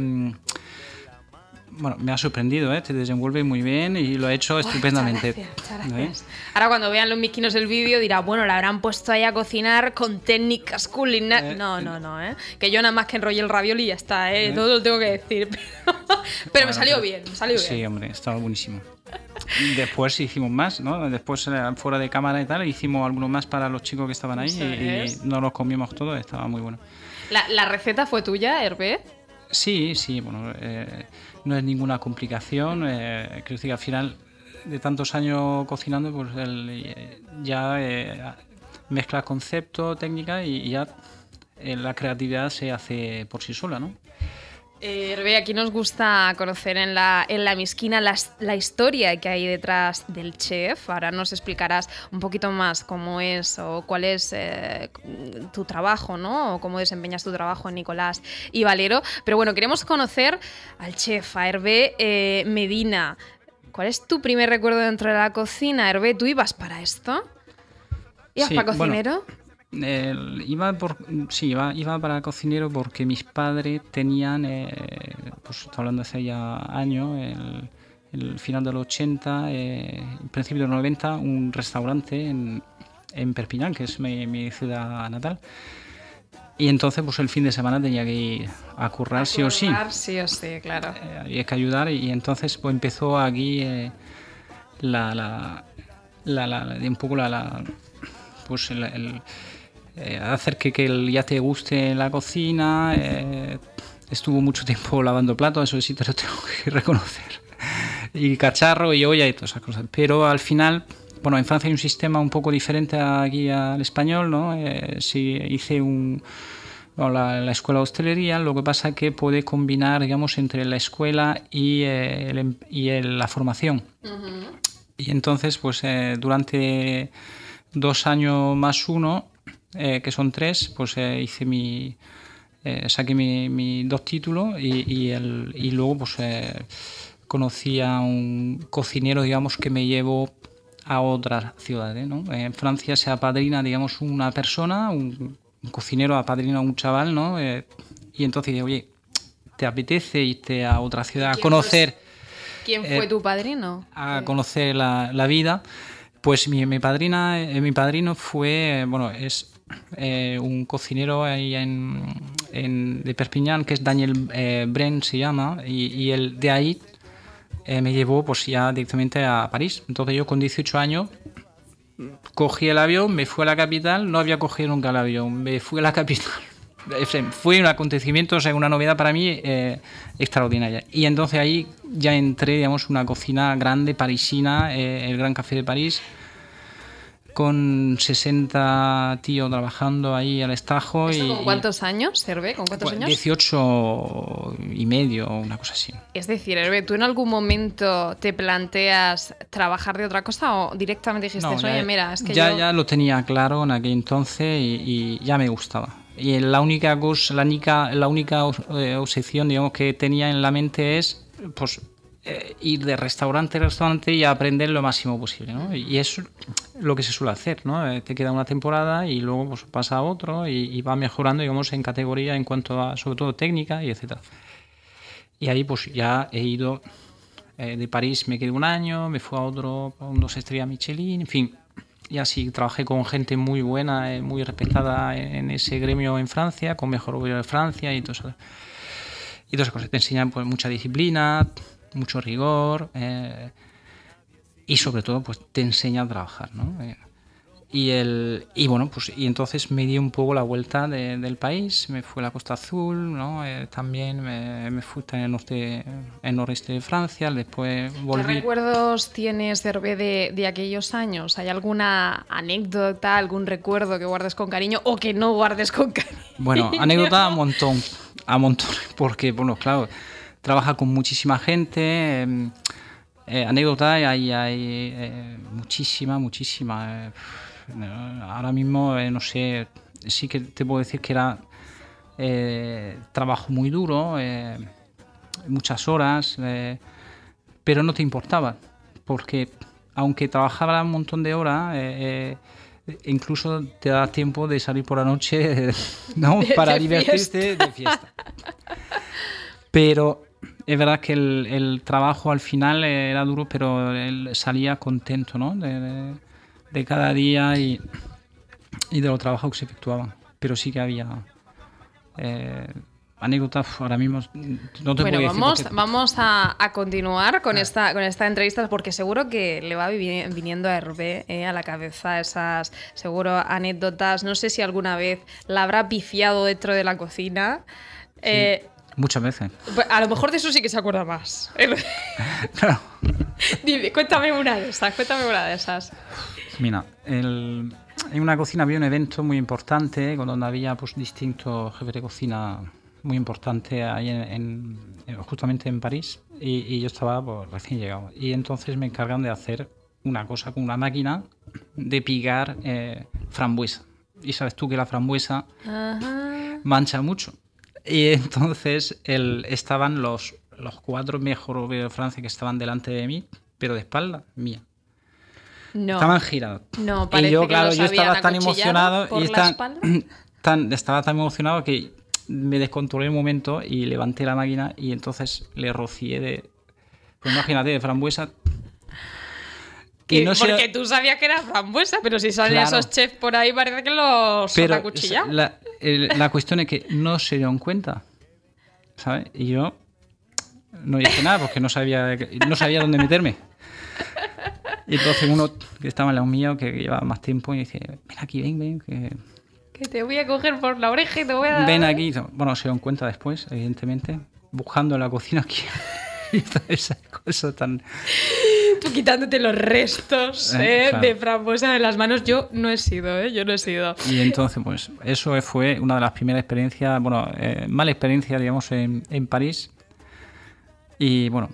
bueno, me ha sorprendido, ¿eh? te desenvuelve muy bien y lo ha hecho estupendamente. gracias, gracias. Ahora cuando vean los misquinos del vídeo dirá, bueno, la habrán puesto ahí a cocinar con técnicas culinarias. Eh, no, eh. no, no, ¿eh? que yo nada más que enrollé el ravioli y ya está, ¿eh? todo eh. lo tengo que decir. Pero, me salió bien, me salió bien. Sí, hombre, estaba buenísimo. Después hicimos más, ¿no? Después fuera de cámara y tal, hicimos algunos más para los chicos que estaban ahí y, no los comimos todos, estaba muy bueno. ¿La, receta fue tuya, Hervé? Sí, sí, bueno, no es ninguna complicación. Eh, creo que al final de tantos años cocinando, pues eh, ya eh, mezclas concepto, técnica y ya eh, la creatividad se hace por sí sola, ¿no? Hervé, eh, aquí nos gusta conocer en la, en la misquina la, historia que hay detrás del chef. Ahora nos explicarás un poquito más cómo es o cuál es eh, tu trabajo, ¿no? O cómo desempeñas tu trabajo, en Nicolás y Valero. Pero bueno, queremos conocer al chef, a Hervé eh, Medina. ¿Cuál es tu primer recuerdo dentro de la cocina, Hervé? ¿Tú ibas para esto? ¿Ibas para cocinero? iba, por, sí, iba, iba, para cocinero porque mis padres tenían, eh, pues estoy hablando hace ya años, el, final del 80, eh, principio del 90, un restaurante en, en que es mi, ciudad natal. Y entonces, pues el fin de semana tenía que ir a currar, sí o sí. sí o sí, claro. Eh, había que ayudar y entonces pues empezó aquí eh, la, la, la, la, un poco la, pues el eh, hacer que, que, ya te guste la cocina. Eh, estuvo mucho tiempo lavando platos, eso sí te lo tengo que reconocer. Y cacharro y olla y todas esas cosas. Pero al final, bueno, en Francia hay un sistema un poco diferente aquí al español, ¿no? Eh, si hice un... la, escuela de hostelería, lo que pasa es que puede combinar, digamos, entre la escuela y, em, la formación. Y entonces, pues durante dos años más uno, eh, que son tres, pues eh, hice mi. Eh, saqué mis mi dos títulos y, el, luego pues conocí a un cocinero, digamos, que me llevó a otras ciudades. En Francia se apadrina, digamos, una persona, un, cocinero apadrina a un chaval, ¿no? y entonces dije, oye, ¿te apetece irte a otra ciudad a conocer? ¿Quién fue tu padrino? A conocer la, vida. Pues mi, padrina, mi padrino fue, bueno, es eh, un cocinero ahí en, de Perpignan... que es Daniel eh, Bren, se llama, y, él de ahí eh, me llevó pues ya directamente a París. Entonces yo con 18 años cogí el avión, me fui a la capital, no había cogido nunca el avión, me fui a la capital. Fue un acontecimiento, o una novedad para mí eh, extraordinaria. Y entonces ahí ya entré, digamos, una cocina grande parisina, el Gran Café de París, con 60 tíos trabajando ahí al estajo. y, ¿Con cuántos años, Hervé? ¿Con cuántos pues, años? 18 y medio, una cosa así. Es decir, Hervé, ¿tú en algún momento te planteas trabajar de otra cosa o directamente dijiste, oye, mira, es que ya, ya lo tenía claro en aquel entonces y, ya me gustaba y la única cosa, la única, la única eh, obsesión digamos que tenía en la mente es pues eh, ir de restaurante a restaurante y aprender lo máximo posible, ¿no? Y es lo que se suele hacer, ¿no? Eh, te queda una temporada y luego pues, pasa a otro y, va mejorando, digamos, en categoría en cuanto a, sobre todo, técnica y etcétera. Y ahí pues ya he ido eh, de París, me quedé un año, me fui a otro, a un dos estrellas Michelin, en fin, y así trabajé con gente muy buena, muy respetada en, ese gremio en Francia, con mejor gobierno de Francia y todo Y todas cosas. Te enseñan pues, mucha disciplina, mucho rigor eh, y sobre todo pues te enseña a trabajar, eh, y, el, y bueno, pues y entonces me di un poco la vuelta del país, me fui a la Costa Azul, ¿no? Eh, también me, fui en el norte, el noreste de Francia, después volví. ¿Qué recuerdos tienes, de, de aquellos años? ¿Hay alguna anécdota, algún recuerdo que guardes con cariño o que no guardes con cariño? Bueno, anécdota a montón, a montón, porque, bueno, claro trabaja con muchísima gente. Em, eh, anécdota hay, eh, muchísima, muchísima. Eh, ahora mismo, eh, no sé, sí que te puedo decir que era trabajo muy duro, muchas horas, pero no te importaba, porque aunque trabajaba un montón de horas, incluso te da tiempo de salir por la noche para divertirte de fiesta. Pero es verdad que el, trabajo al final era duro, pero él salía contento ¿no? de, cada día y, de los trabajos que se efectuaban. Pero sí que había eh, anécdotas ahora mismo. No bueno, vamos, a, continuar con, ah. esta, con esta entrevista porque seguro que le va viniendo a Hervé eh, a la cabeza esas, seguro, anécdotas. No sé si alguna vez la habrá pifiado dentro de la cocina. Eh, Muchas veces. Pues, a lo mejor de eso sí que se acuerda más. cuéntame una de esas, cuéntame una de esas. Mira, en una cocina había un evento muy importante, donde había pues, distintos jefes de cocina muy importantes ahí en, justamente en París, y, yo estaba pues, recién llegado. Y entonces me encargan de hacer una cosa con una máquina de picar eh, frambuesa. Y sabes tú que la frambuesa mancha mucho. Y entonces el, estaban los, los cuatro mejores de Francia que estaban delante de mí, pero de espalda mía. Estaban girados. No, y yo, claro, yo estaba tan emocionado y tan, estaba tan emocionado que me descontrolé un momento y levanté la máquina y entonces le rocié de. Pues imagínate, de frambuesa porque tú sabías que era frambuesa, pero si salen esos chefs por ahí parece que los pero la La, cuestión es que no se dieron cuenta, ¿sabes? Y yo no hice nada porque no sabía, no sabía dónde meterme. Y entonces uno que estaba en la mío, que llevaba más tiempo, y dice, ven aquí, ven, ven, que... que... te voy a coger por la oreja y te voy a Ven ¿eh? aquí. Bueno, se dieron cuenta después, evidentemente, buscando en la cocina aquí. Y todas esas cosas tan tú quitándote los restos eh, eh, de frambuesa de las manos. Yo no he sido, ¿eh? yo no he sido. Y entonces, pues eso fue una de las primeras experiencias, bueno, eh, mala experiencia, digamos, en, en, París. Y bueno,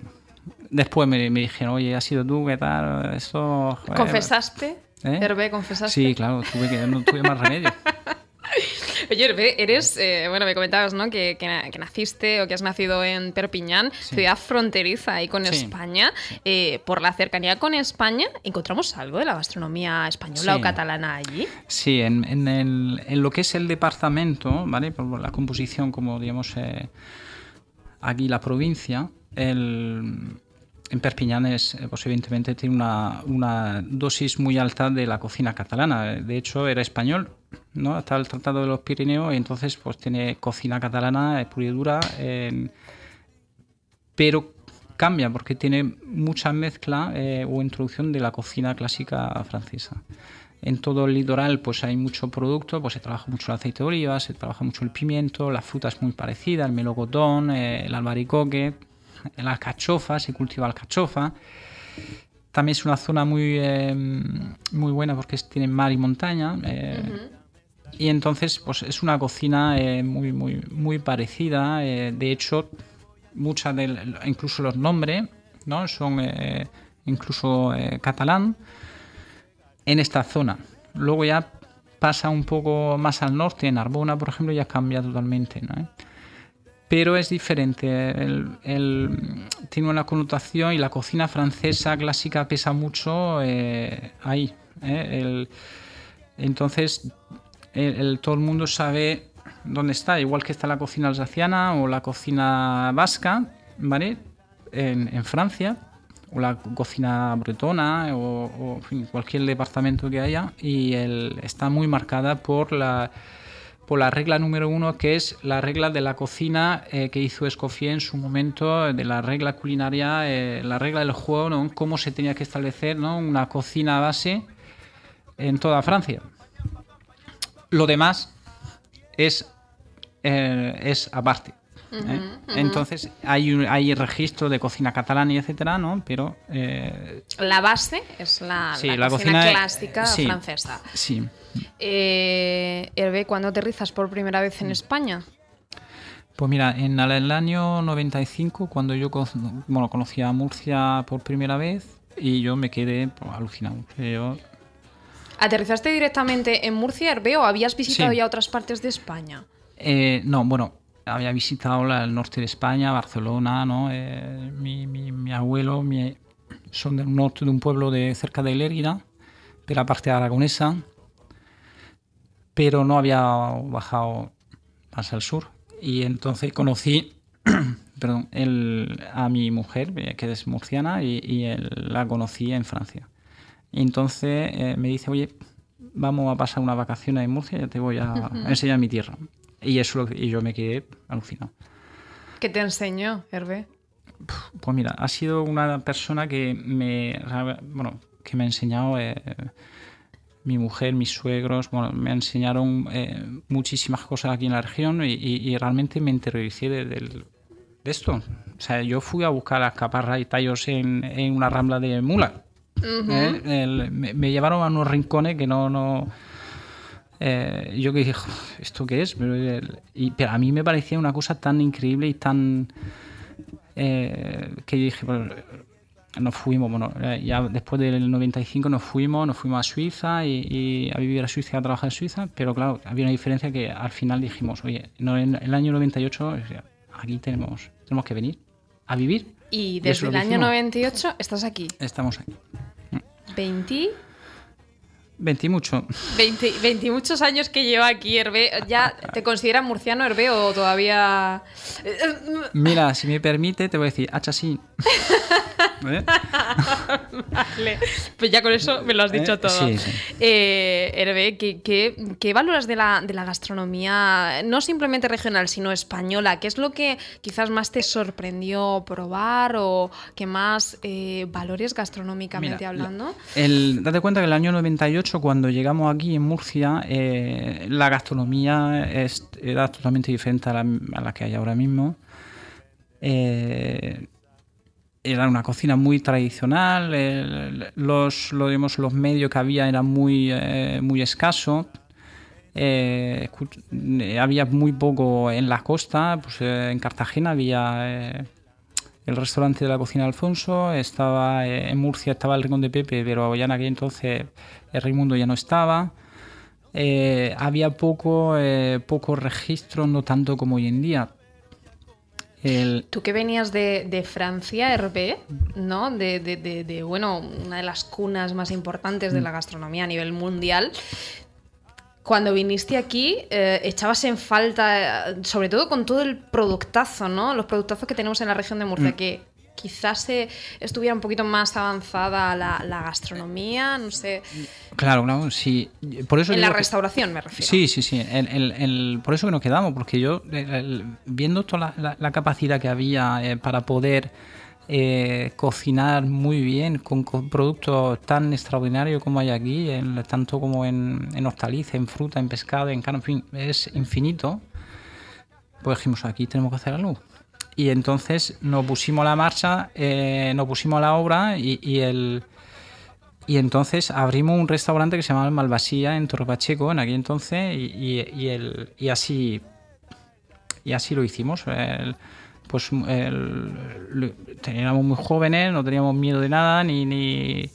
después me, dijeron, oye, ¿has sido tú? ¿Qué tal? Eso, ¿Confesaste? ¿Eh? confesaste. Sí, claro, tuve que, no tuve más remedio. Oye, eres, eh, bueno, me comentabas, ¿no? Que, naciste o que has nacido en Perpiñán, ciudad fronteriza ahí con España. Eh, por la cercanía con España, ¿encontramos algo de la gastronomía española o catalana allí? Sí, en, lo que es el departamento, ¿vale? Por la composición, como digamos, eh, aquí la provincia, el en Perpiñán evidentemente eh, tiene una, dosis muy alta de la cocina catalana. De hecho, era español, ¿no? Hasta el Tratado de los Pirineos, y entonces pues tiene cocina catalana, es pura y dura, pero cambia porque tiene mucha mezcla eh, o introducción de la cocina clásica francesa. En todo el litoral pues hay mucho producto, pues se trabaja mucho el aceite de oliva, se trabaja mucho el pimiento, la fruta es muy parecida, el melocotón, eh, el albaricoque, la alcachofa, se cultiva alcachofa. También es una zona muy, eh, muy buena porque tiene mar y montaña. Eh, y entonces, pues es una cocina eh, muy, muy, muy parecida. de hecho, muchas incluso los nombres, ¿no? Son incluso catalán en esta zona. Luego ya pasa un poco más al norte, en Arbona, por ejemplo, ya cambia totalmente. ¿no? pero es diferente. tiene una connotación y la cocina francesa clásica pesa mucho eh, ahí. ¿eh? entonces, todo el mundo sabe dónde está, igual que está la cocina alsaciana o la cocina vasca, ¿vale? En, Francia, o la cocina bretona, o, en cualquier departamento que haya, y está muy marcada por la por la regla número uno, que es la regla de la cocina eh, que hizo Escoffier en su momento, eh, de la regla culinaria, eh, la regla del juego, ¿no? cómo se tenía que establecer una cocina base en toda Francia. Lo demás es, es aparte. ¿eh? Entonces hay, hay registro de cocina catalana y etcétera, ¿no? Pero... Eh, la base es la, la, cocina, clásica francesa. Sí. Eh, Hervé, ¿cuándo aterrizas por primera vez en mm. España? Pues mira, en el año 95, cuando yo bueno, conocí a Murcia por primera vez, y yo me quedé pues, alucinado. ¿Aterrizaste directamente en Murcia, Hervé, o habías visitado ya otras partes de España? no, bueno, había visitado el norte de España, Barcelona, ¿no? Eh, mi, mi, abuelo mi, son del norte de un pueblo de cerca de Lérida, de la parte aragonesa, pero no había bajado más al sur. Y entonces conocí perdón, el, a mi mujer, eh, que es murciana, y, la conocí en Francia. Y entonces eh, me dice, oye, vamos a pasar unas vacaciones en Murcia, ya te voy a enseñar mi tierra. Y, eso, yo me quedé alucinado. ¿Qué te enseñó, Hervé? Pues mira, ha sido una persona que me, bueno, que me ha enseñado eh, mi mujer, mis suegros, bueno, me enseñaron eh, muchísimas cosas aquí en la región y, realmente me interioricé de, esto. O sea, yo fui a buscar las caparras y tallos en, en una rambla de mula. Eh, me, me, llevaron a unos rincones que no, no eh, yo que dije, ¿esto qué es? Eh, pero, a mí me parecía una cosa tan increíble y tan... Eh, que yo dije, bueno, pues, nos fuimos, bueno, ya después del 95 nos fuimos, nos fuimos a Suiza y, a vivir a Suiza, a trabajar en Suiza, pero claro, había una diferencia que al final dijimos, oye, en el año 98 aquí tenemos, tenemos que venir a vivir. Y desde el año 98 estás aquí. Estamos aquí. 20 20 Veintimuchos años que lleva aquí Hervé. ¿Ya te considera murciano Hervé o todavía...? Mira, si me permite, te voy a decir, hacha sí. ¿Eh? Pues ya con eso me lo has dicho ¿Eh? todo. Eh, Hervé, ¿qué, qué, valoras de la, gastronomía, no simplemente regional, sino española? ¿Qué es lo que quizás más te sorprendió probar o que más valores gastronómicamente hablando? date cuenta que el año 98 cuando llegamos aquí en Murcia, eh, la gastronomía era totalmente diferente a la, que hay ahora mismo. Eh, era una cocina muy tradicional, los, lo los medios que había eran muy, eh, muy escasos. había muy poco en la costa, pues, en Cartagena había el restaurante de la cocina Alfonso, estaba eh, en Murcia estaba el Rincón de Pepe, pero en aquel entonces el eh, Raimundo ya no estaba. Eh, había poco, poco registro, no tanto como hoy en día. Tú que venías de, Francia, Hervé, ¿no? De, de, bueno, una de las cunas más importantes de mm. la gastronomía a nivel mundial cuando viniste aquí eh, echabas en falta, eh, sobre todo con todo el productazo, ¿no? Los productazos que tenemos en la región de Murcia, mm. que quizás se eh, estuviera un poquito más avanzada la, gastronomía, no sé. Claro, no, sí. Por eso en la restauración me refiero. Sí, sí, sí. por eso que nos quedamos, porque yo, viendo toda la, capacidad que había eh, para poder eh, cocinar muy bien con, productos tan extraordinarios como hay aquí, en, tanto como en, en en fruta, en pescado, en carne, en fin, es infinito. Pues dijimos, aquí tenemos que hacer algo. Y entonces nos pusimos la marcha, eh, nos pusimos la obra y, el... Y entonces abrimos un restaurante que se llamaba Malvasía en Torpacheco, en aquí entonces y, y el, y así y así lo hicimos. El, pues mm, el, teníamos muy jóvenes, no teníamos miedo de nada, ni, ni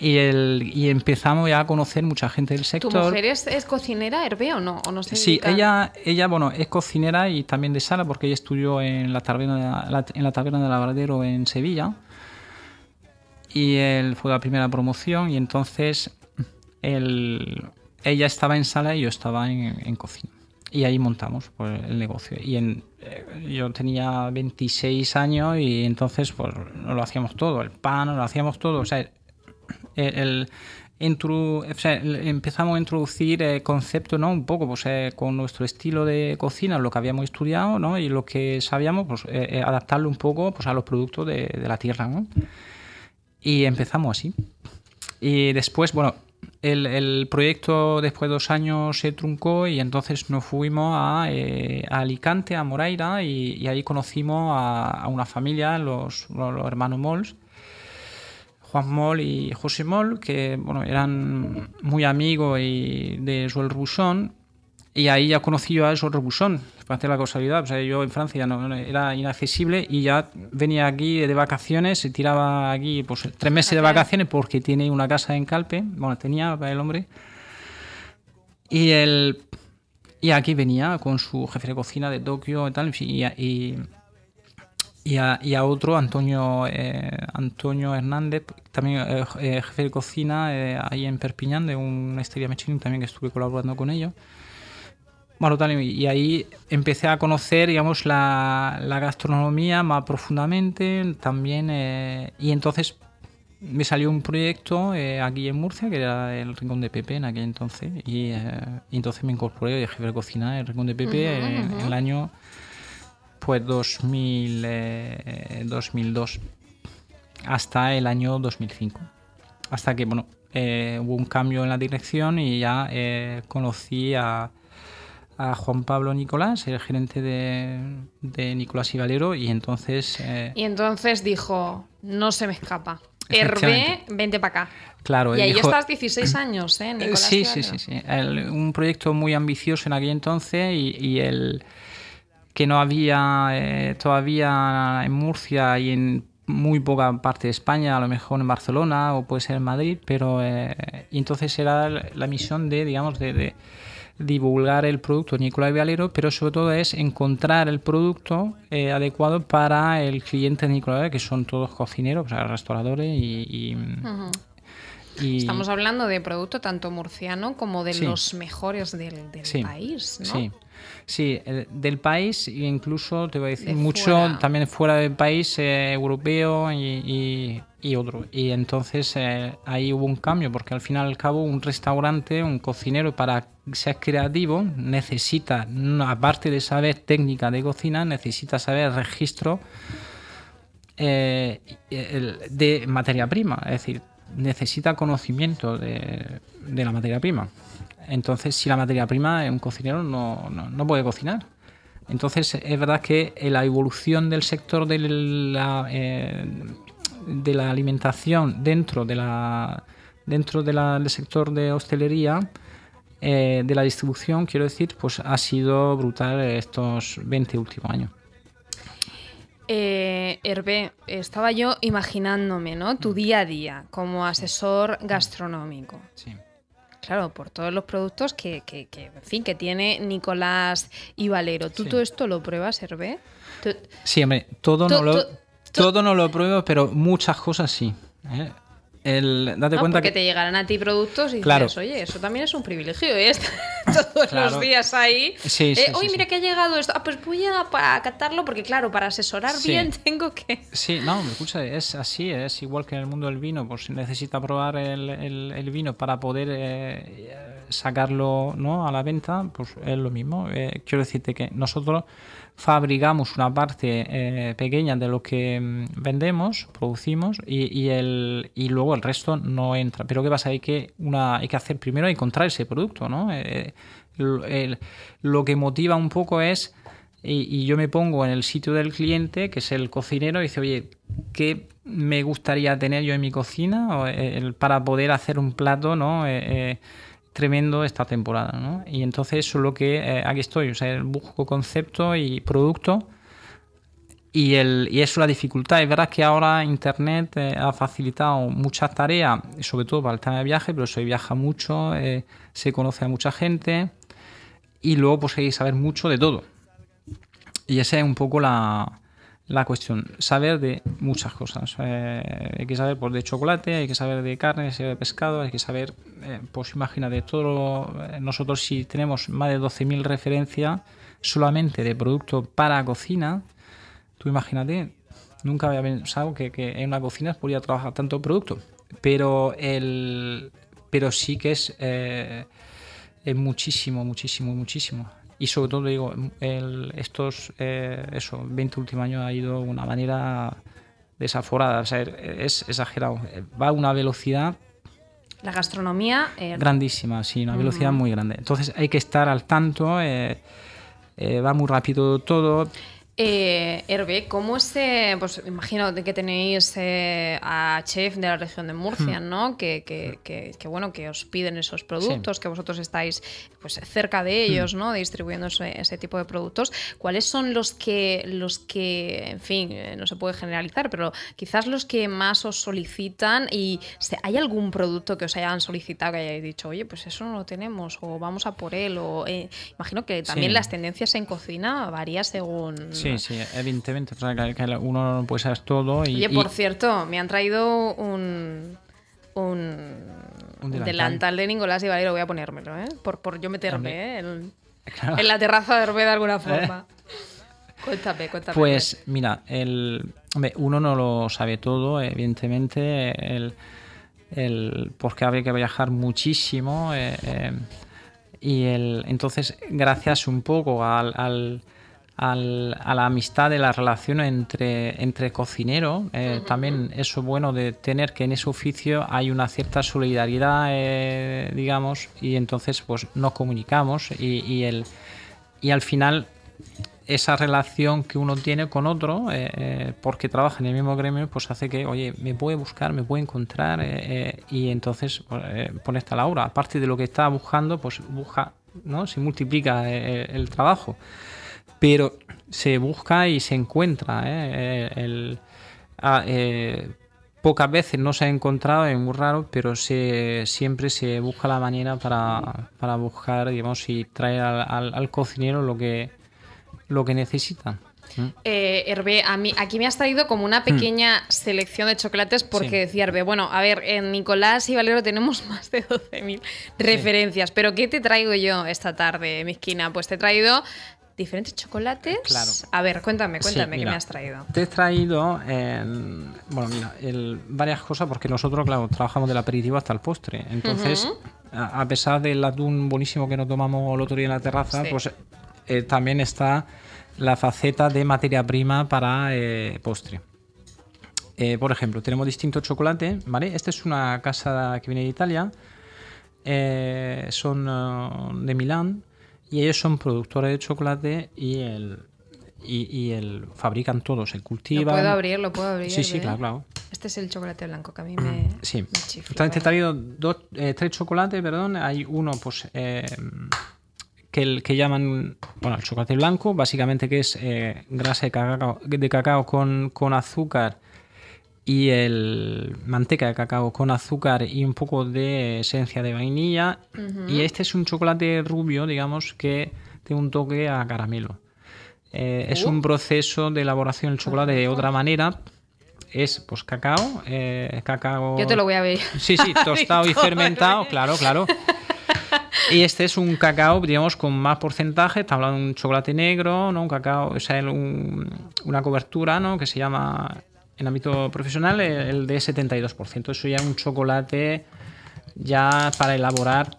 y, empezamos ya a conocer mucha gente del sector. ¿Tu mujer es, cocinera, herveo o no? ¿O no sí, ella, ella bueno, es cocinera y también de sala porque ella estudió en la taberna, de en la taberna del labradero en Sevilla. Y él fue la primera promoción y entonces ella estaba en sala y yo estaba en, cocina. Y ahí montamos pues, el negocio. Y en, eh, yo tenía 26 años y entonces pues lo hacíamos todo, el pan, lo hacíamos todo, o sea, el, empezamos a introducir el eh, conceptos, ¿no? Un poco, pues eh, con nuestro estilo de cocina, lo que habíamos estudiado, ¿no? Y lo que sabíamos, pues adaptarlo un poco pues, a los productos de, de la tierra, ¿no? Y empezamos así. Y después, bueno, el, proyecto después de dos años se truncó y entonces nos fuimos a, eh, Alicante, a Moraira, y, ahí conocimos a, una familia, los, hermanos Molls, Juan Moll y José Moll, que bueno, eran muy amigos de Joel Rousson, y ahí ya conocí yo a esos Robusón, para hacer la causalidad. O sea, yo en Francia no, era inaccesible y ya venía aquí de vacaciones, se tiraba aquí pues, tres meses de vacaciones porque tiene una casa en Calpe. Bueno, tenía el hombre. Y el y aquí venía con su jefe de cocina de Tokio y tal, y, a, otro, Antonio, eh, Antonio Hernández, también eh, eh, jefe de cocina ahí en Perpiñán, de una estrella Michelin también que estuve colaborando con ellos. Marotani. Y ahí empecé a conocer, digamos, la, gastronomía más profundamente también. Eh, y entonces me salió un proyecto eh, aquí en Murcia, que era el Rincón de Pepe en aquel entonces. Y, eh, entonces me incorporé de jefe de cocina el Rincón de Pepe en, el año pues 2002 hasta el año 2005. Hasta que, bueno, hubo un cambio en la dirección y ya conocí a, a Juan Pablo Nicolás, el gerente de, Nicolás y Valero, y entonces... Eh, y entonces dijo, no se me escapa. Hervé, vente para acá. Claro, y ahí estás 16 años, ¿eh? ¿eh? Nicolás sí, sí, sí, sí, un proyecto muy ambicioso en aquel entonces y, el que no había eh, todavía en Murcia y en muy poca parte de España, a lo mejor en Barcelona o puede ser en Madrid, pero y entonces era la misión de, digamos, de divulgar el producto Nicolai Valero, pero sobre todo es encontrar el producto eh, adecuado para el cliente Nicolai, que son todos cocineros, restauradores y... Estamos hablando de producto tanto murciano como de los mejores del, país, Sí. del país e incluso, te voy a decir, mucho también fuera del país, eh, europeo y, y, otro. Y entonces eh, ahí hubo un cambio, porque al final al cabo un restaurante, un cocinero para seas creativo, ...necesita, aparte de saber técnica de cocina, necesita saber registro eh, de materia prima, es decir, necesita conocimiento de, la materia prima. Entonces, si la materia prima, ...es un cocinero no, puede cocinar. Entonces, es verdad que la evolución del sector de la, eh, de la alimentación dentro, de la, dentro del sector de hostelería eh, de la distribución, quiero decir, pues ha sido brutal estos 20 últimos años. Eh, Hervé, estaba yo imaginándome, ¿no? Tu mm. día a día como asesor mm. gastronómico. Claro, por todos los productos que, fin, que tiene Nicolás y Valero. ¿Tú todo esto lo pruebas, Hervé? Sí, hombre, todo, no lo, todo no lo pruebo, pero muchas cosas sí. ¿eh? date cuenta que te llegarán a ti productos y claro. dices, oye, eso también es un privilegio, ¿eh? estar todos los días ahí. Eh, mira que ha llegado esto. Ah, pues voy a, captarlo, porque, claro, para asesorar bien tengo que. Sí, no, me escucha, es así, es igual que en el mundo del vino, pues si necesita probar el, vino para poder eh, sacarlo ¿no? a la venta, pues es lo mismo. Eh, quiero decirte que nosotros fabricamos una parte eh, pequeña de lo que mm, vendemos, producimos, y, y, el, y luego el resto no entra. Pero ¿qué pasa? Hay que, una, hay que hacer primero encontrar ese producto, ¿no? Eh, lo que motiva un poco es... Y, yo me pongo en el sitio del cliente, que es el cocinero, y dice, oye, ¿qué me gustaría tener yo en mi cocina para poder hacer un plato, ¿no? tremendo esta temporada. ¿no? Y entonces eso es lo que eh, aquí estoy, o sea, busco concepto y producto. Y, el, eso es la dificultad. Es verdad que ahora Internet eh, ha facilitado muchas tareas, sobre todo para el tema de viaje, pero se viaja mucho, eh, se conoce a mucha gente y luego pues hay que saber mucho de todo. Y esa es un poco la, la cuestión, saber de muchas cosas. Eh, hay que saber por pues, de chocolate, hay que saber de carne, hay de pescado, hay que saber, eh, pues imagínate, todo eh, nosotros si tenemos más de 12.000 referencias solamente de producto para cocina, tú imagínate, nunca había pensado que, en una cocina podría trabajar tanto producto, pero, el, pero sí que es, eh, es muchísimo, muchísimo, muchísimo y sobre todo digo, el, estos, eh, eso, 20 últimos años ha ido de una manera desaforada, es exagerado, va a una velocidad... La gastronomía... Eh, grandísima, sí, una velocidad muy grande. Entonces hay que estar al tanto, eh, va muy rápido todo. Eh, Hervé, ¿cómo se...? Pues imagino que tenéis eh, a chef de la región de Murcia, hmm. ¿no? Que, que, hmm. que, que bueno, que os piden esos productos, que vosotros estáis pues, cerca de hmm. ellos, ¿no? Distribuyendo ese, tipo de productos. ¿Cuáles son los que, los que, en fin, eh, no se puede generalizar, pero quizás los que más os solicitan y ¿hay algún producto que os hayan solicitado que hayáis dicho, oye, pues eso no lo tenemos, o vamos a por él, o... Eh, imagino que también las tendencias en cocina varía según... Sí, sí, evidentemente. O uno no puede saber todo. Y, Oye, por cierto, me han traído un. Un, delantal. de Nicolás y vale, lo voy a ponérmelo, ¿eh? Por, yo meterme, ¿eh? En, la terraza de de alguna forma. Cuéntame, cuéntame. Pues mira, el, uno no lo sabe todo, evidentemente. porque había que viajar muchísimo. Eh, eh, y el, entonces, gracias un poco al, a la amistad de la relación entre, entre cocineros. Eh, también eso bueno de tener que en ese oficio hay una cierta solidaridad, eh, digamos, y entonces pues nos comunicamos y, y, y al final esa relación que uno tiene con otro, eh, porque trabaja en el mismo gremio, pues hace que, oye, me puede buscar, me puede encontrar, y entonces pues, pone esta Laura. Aparte de lo que está buscando, pues busca, ¿no? Se multiplica el trabajo pero se busca y se encuentra. ¿eh? Eh, ah, eh, pocas veces no se ha encontrado, es muy raro, pero siempre se busca la manera para, buscar, digamos, y traer al, cocinero lo que, lo que necesita. ¿Mm? Hervé, aquí me has traído como una hmm. pequeña selección de chocolates porque decía Hervé, bueno, a ver, en Nicolás y Valero tenemos más de 12.000 referencias, pero ¿qué te traigo yo esta tarde, mi esquina? Pues te he traído diferentes chocolates. Eh, claro. A ver, cuéntame, cuéntame, ¿qué me has traído? Te he traído, em, bueno, mira, varias cosas, porque nosotros, claro, trabajamos del aperitivo hasta el postre. Entonces, a, pesar del atún buenísimo que nos tomamos el otro día en la terraza, pues eh, también está la faceta de materia prima para eh, postre. por ejemplo, tenemos distintos chocolates, ¿vale? Esta es una casa que viene de Italia. son de Milán, y ellos son productores de chocolate y el, y, el fabrican todo, se cultiva. Lo puedo abrir, puedo abrir. Sí, sí, ¿eh? claro, claro. Este es el chocolate blanco que a mí mm, me. Sí. Me chifla, te he traído eh, tres chocolates, perdón. Hay uno, pues. Eh, que, el, que llaman, bueno, el chocolate blanco, básicamente que es grasa de cacao, con, con azúcar y el manteca de cacao con azúcar y un poco de esencia de vainilla. Y este es un chocolate rubio, digamos, que tiene un toque a caramelo. Eh, es un uh. proceso de elaboración del chocolate de otra manera. Es pues cacao, eh, cacao. Yo te lo voy a ver. Sí, sí, tostado y fermentado, claro, claro. Y este es un cacao, digamos, con más porcentaje. Está hablando de un chocolate negro, ¿no? Un cacao, es una cobertura, ¿no? Que se llama en ámbito profesional el de 72%. Eso ya es un chocolate ya para elaborar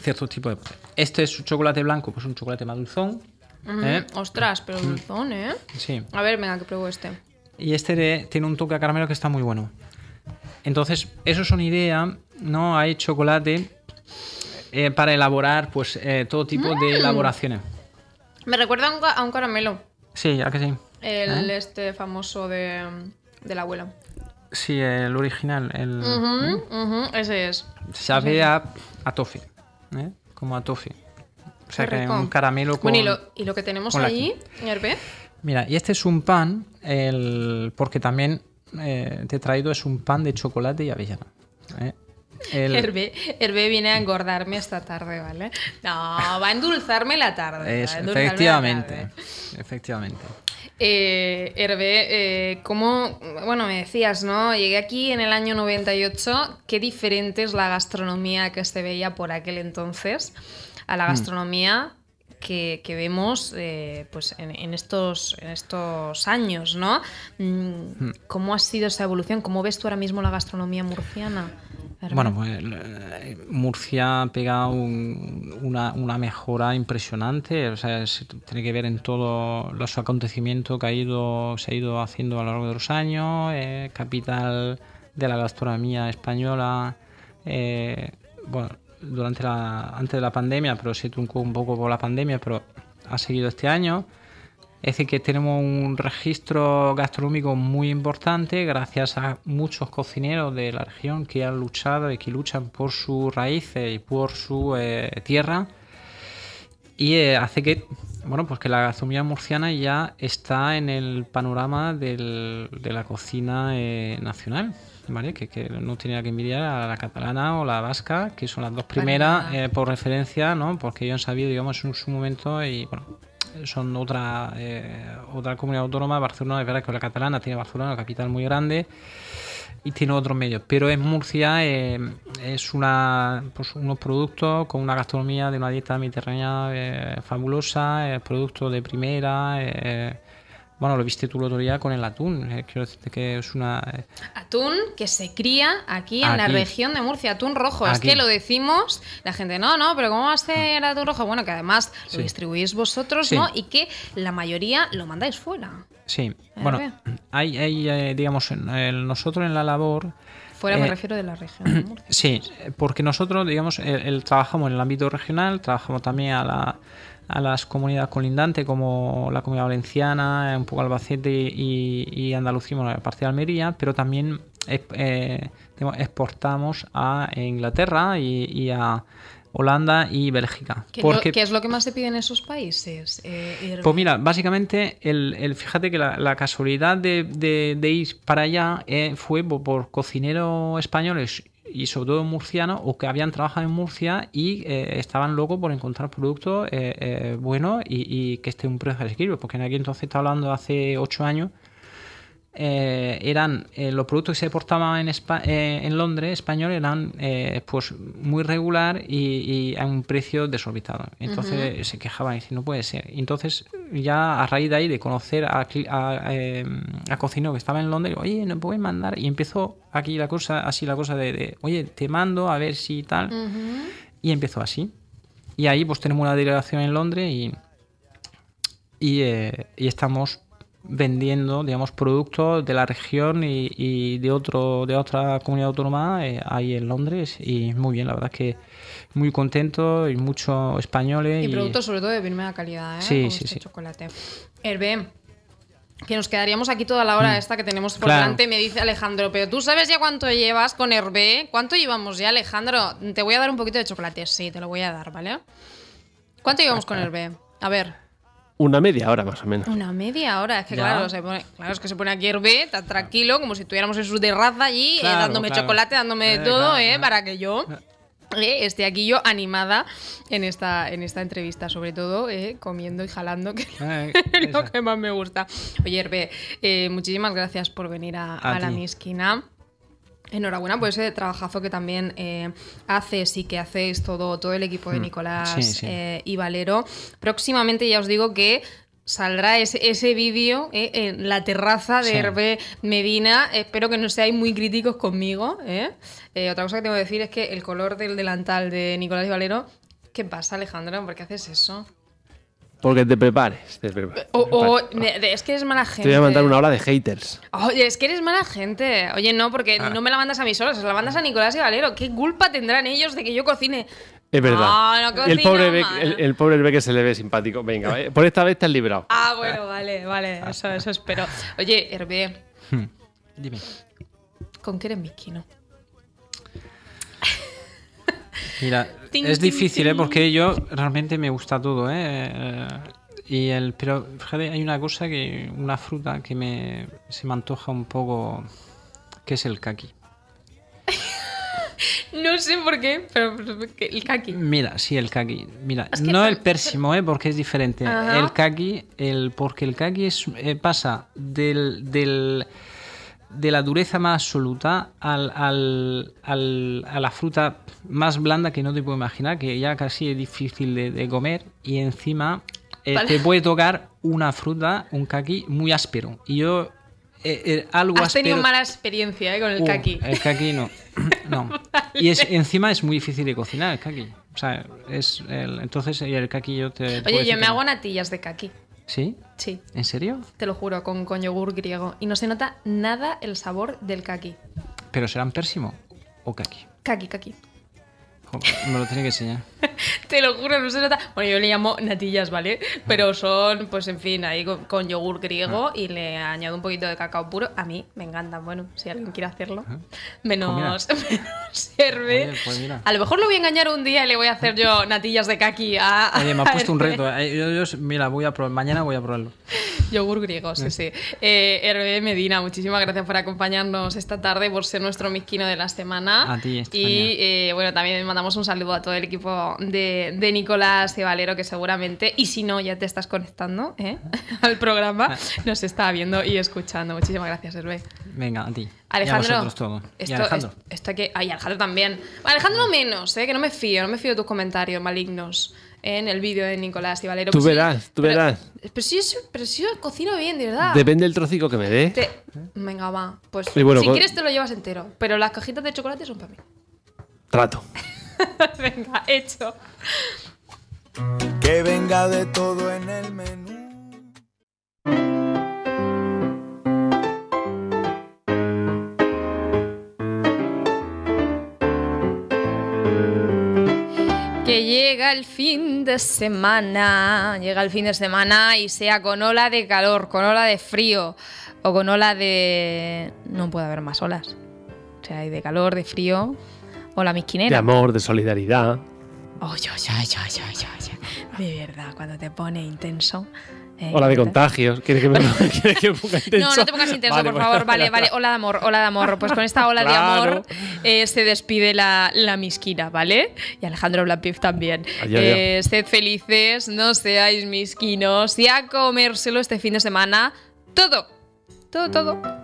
cierto tipo de... Este es un chocolate blanco, pues un chocolate más dulzón. ¿eh? Ostras, pero dulzón, ¿eh? Sí. A ver, venga, que pruebo este. Y este tiene un toque a caramelo que está muy bueno. Entonces, eso es una idea, ¿no? Hay chocolate eh, para elaborar, pues, eh, todo tipo de mm. elaboraciones. Me recuerda a un, a un caramelo. Sí, ya que sí. El ¿Eh? este famoso de, la abuela. Sí, el original. El, ¿eh? ese es. Sabe a, toffee, ¿eh? como a toffee. O sea, que un caramelo con. Bueno, y lo, que tenemos allí, Mira, y este es un pan, el, porque también te he traído, es un pan de chocolate y avellana. El... herbe viene a engordarme esta tarde, ¿vale? No, va a endulzarme la tarde. efectivamente, efectivamente. Eh, Hervé, eh, como bueno, me decías, ¿no? Llegué aquí en el año 98, qué diferente es la gastronomía que se veía por aquel entonces a la mm. gastronomía que, vemos eh, pues en, estos, estos años, ¿no? Mm, hmm. ¿Cómo ha sido esa evolución? ¿Cómo ves tú ahora mismo la gastronomía murciana? Bueno, pues eh, Murcia ha pegado una, mejora impresionante, o sea, tiene que ver en todo los acontecimientos que ha ido, se ha ido haciendo a lo largo de los años, eh, capital de la gastronomía española, bueno, durante la, antes de la pandemia, pero se truncó un poco por la pandemia, pero ha seguido este año. Es decir, que tenemos un registro gastronómico muy importante gracias a muchos cocineros de la región que han luchado y que luchan por sus raíces y por su eh, tierra. Y eh, hace que, bueno, pues que la gastronomía murciana ya está en el panorama de la cocina eh, nacional. Que, no tenía que envidiar a la catalana o la vasca, que son las dos primeras eh, por referencia, ¿no? porque ellos han sabido, digamos, en su momento y bueno, son otra, eh, otra comunidad autónoma, Barcelona, es verdad que la catalana tiene Barcelona, la capital muy grande y tiene otros medios. Pero es Murcia, eh, es una, pues, unos productos con una gastronomía de una dieta mediterránea fabulosa, eh, producto de primera, bueno, lo viste tú el otro día con el atún. Eh, quiero decirte que es una. Eh, atún que se cría aquí, en la región de Murcia, atún rojo. Es que lo decimos, la gente, no, no, pero ¿cómo va a ah. ser atún rojo? Bueno, que además lo distribuís vosotros, ¿no? Y que la mayoría lo mandáis fuera. Sí, bueno, hay, eh, digamos, nosotros en la labor. Fuera me refiero de la región. De Murcia, sí, porque nosotros, digamos, el, trabajamos en el ámbito regional, trabajamos también a la a las comunidades colindantes como la Comunidad Valenciana, un poco Albacete y, y Andalucía, bueno, parte de Almería, pero también eh, exportamos a Inglaterra y, a Holanda y Bélgica. ¿Qué, es lo que más se pide en esos países? Eh, pues mira, básicamente, el, fíjate que la, casualidad de, ir para allá eh, fue por, por, cocineros españoles y sobre todo murcianos o que habían trabajado en Murcia y eh, estaban locos por encontrar productos eh, eh buenos y, que esté un precio asequible, porque en aquel entonces está hablando hace ocho años eh, eran eh, los productos que se portaban en, eh, en Londres español eran pues muy regular y, a un precio desorbitado entonces se quejaban y si no puede ser entonces ya a raíz de ahí de conocer a, a, cocino que estaba en Londres oye no puedes mandar y empezó aquí la cosa así la cosa de, oye te mando a ver si tal y empezó así y ahí pues tenemos una delegación en Londres y y, y estamos vendiendo, digamos, productos de la región y, de otro de otra comunidad autónoma eh, ahí en Londres y muy bien, la verdad es que muy contento y muchos españoles. Y, productos sobre todo de primera calidad, ¿eh? Sí, este sí, Chocolate. Hervé, que nos quedaríamos aquí toda la hora mm. esta que tenemos por delante, me dice Alejandro, pero tú sabes ya cuánto llevas con Hervé, cuánto llevamos ya Alejandro, te voy a dar un poquito de chocolate, sí, te lo voy a dar, ¿vale? ¿Cuánto llevamos con Hervé? A ver. Una media hora más o menos. Una media hora, es que claro, se pone, claro, es que se pone aquí hervé, tan tranquilo, como si estuviéramos en su terraza allí, eh, dándome chocolate, dándome eh, de todo, eh, para que yo eh. esté aquí yo animada en esta, en esta entrevista, sobre todo comiendo y jalando, que es lo que más me gusta. Oye, Herbe, muchísimas gracias por venir a, a, a la mi esquina. Enhorabuena por ese trabajazo que también eh, haces y que hacéis todo, todo el equipo de mm. Nicolás eh, y Valero. Próximamente ya os digo que saldrá ese, vídeo eh, en la terraza de Medina. Espero que no seáis muy críticos conmigo. otra cosa que tengo que decir es que el color del delantal de Nicolás y Valero... ¿Qué pasa, Alejandro? ¿Por qué haces eso? Porque te prepares. Te eh, o, es que eres mala gente. Te voy a mandar una hora de haters. Oye, es que eres mala gente. Oye, no, porque ah. no me la mandas a mis horas, la mandas a Nicolás y Valero. ¿Qué culpa tendrán ellos de que yo cocine? Es verdad. Ah, el pobre el, se le ve simpático. Venga, eh, por esta vez te has librado. Ah, bueno, vale, vale. Eso, espero. Oye, Hervé. Hmm. Dime. ¿Con qué eres no? Mira, es difícil, ¿eh? Porque yo realmente me gusta todo, ¿eh? ¿eh? Y el, pero fíjate, hay una cosa que, una fruta que me, se me antoja un poco, que es el kaki. No sé por qué, pero el kaki. Mira, sí, el kaki. Mira, no el pérsimo, eh, porque es diferente. El kaki, el, porque el kaki es, eh, pasa del, del, de la dureza más absoluta a la fruta más blanda que no te puedo imaginar, que ya casi es difícil de, comer y encima eh, te puede tocar una fruta, un kaki muy áspero. Y yo eh, eh, algo Has tenido mala experiencia con el uh, kaki. El kaki no. Y es, encima es muy difícil de cocinar el kaki. O sea, es entonces el kaki yo te... Oye, yo me hago natillas de kaki. ¿Sí? Sí. ¿En serio? Te lo juro, con, yogur griego. Y no se nota nada el sabor del kaki. ¿Pero serán pérsimo o kaki? Kaki, kaki. Me lo tiene que enseñar. Te lo juro, no se nota Bueno, yo le llamo natillas, ¿vale? Ah. Pero son, pues en fin, ahí con, yogur griego ah. y le añado un poquito de cacao puro. A mí me encantan, bueno, si alguien quiere hacerlo. Ah. Menos, pues pues a lo mejor lo voy a engañar un día y le voy a hacer yo natillas de kaki a. Oye, me ha puesto un reto. Eh. Yo, mira, voy a probar. Mañana voy a probarlo. Yogur griego, sí, eh. sí. Eh, Medina, muchísimas gracias por acompañarnos esta tarde, por ser nuestro misquino de la semana. A ti, Y eh, bueno, también mandamos un saludo a todo el equipo de, Nicolás y Valero, que seguramente, y si no, ya te estás conectando ¿eh? al programa, nos está viendo y escuchando. Muchísimas gracias, Hervé. Venga, a ti. Alejandro. Y Alejandro. que, ay, Alejandro también. Alejandro menos, ¿eh? que no me fío, no me fío de tus comentarios malignos ¿eh? en el vídeo de Nicolás y Valero. Tú pues verás, tú verás. Pero si, yo, cocino bien, de verdad. Depende del trocico que me dé. Venga, va. Pues si pues- quieres te lo llevas entero. Pero las cajitas de chocolate son para mí. Trato. Venga, hecho. Que venga de todo en el menú. Que llega el fin de semana, llega el fin de semana y sea con ola de calor, con ola de frío o con ola de... No puede haber más olas. O sea, hay de calor, de frío, Hola, la misquinera. De amor, de solidaridad. Oye, oh, oye, oye, oye, oye, De verdad, cuando te pone intenso. Eh, de contagios. ¿Quieres que, me, ponga intenso? No, no te pongas intenso, por favor. Vale, vale. Hola de amor, hola de amor. Pues con esta ola de amor eh, se despide la, la misquina, ¿vale? Y Alejandro Blanpif también. Adiós, eh, sed felices, no seáis misquinos y a comérselo este fin de semana todo. Todo, todo.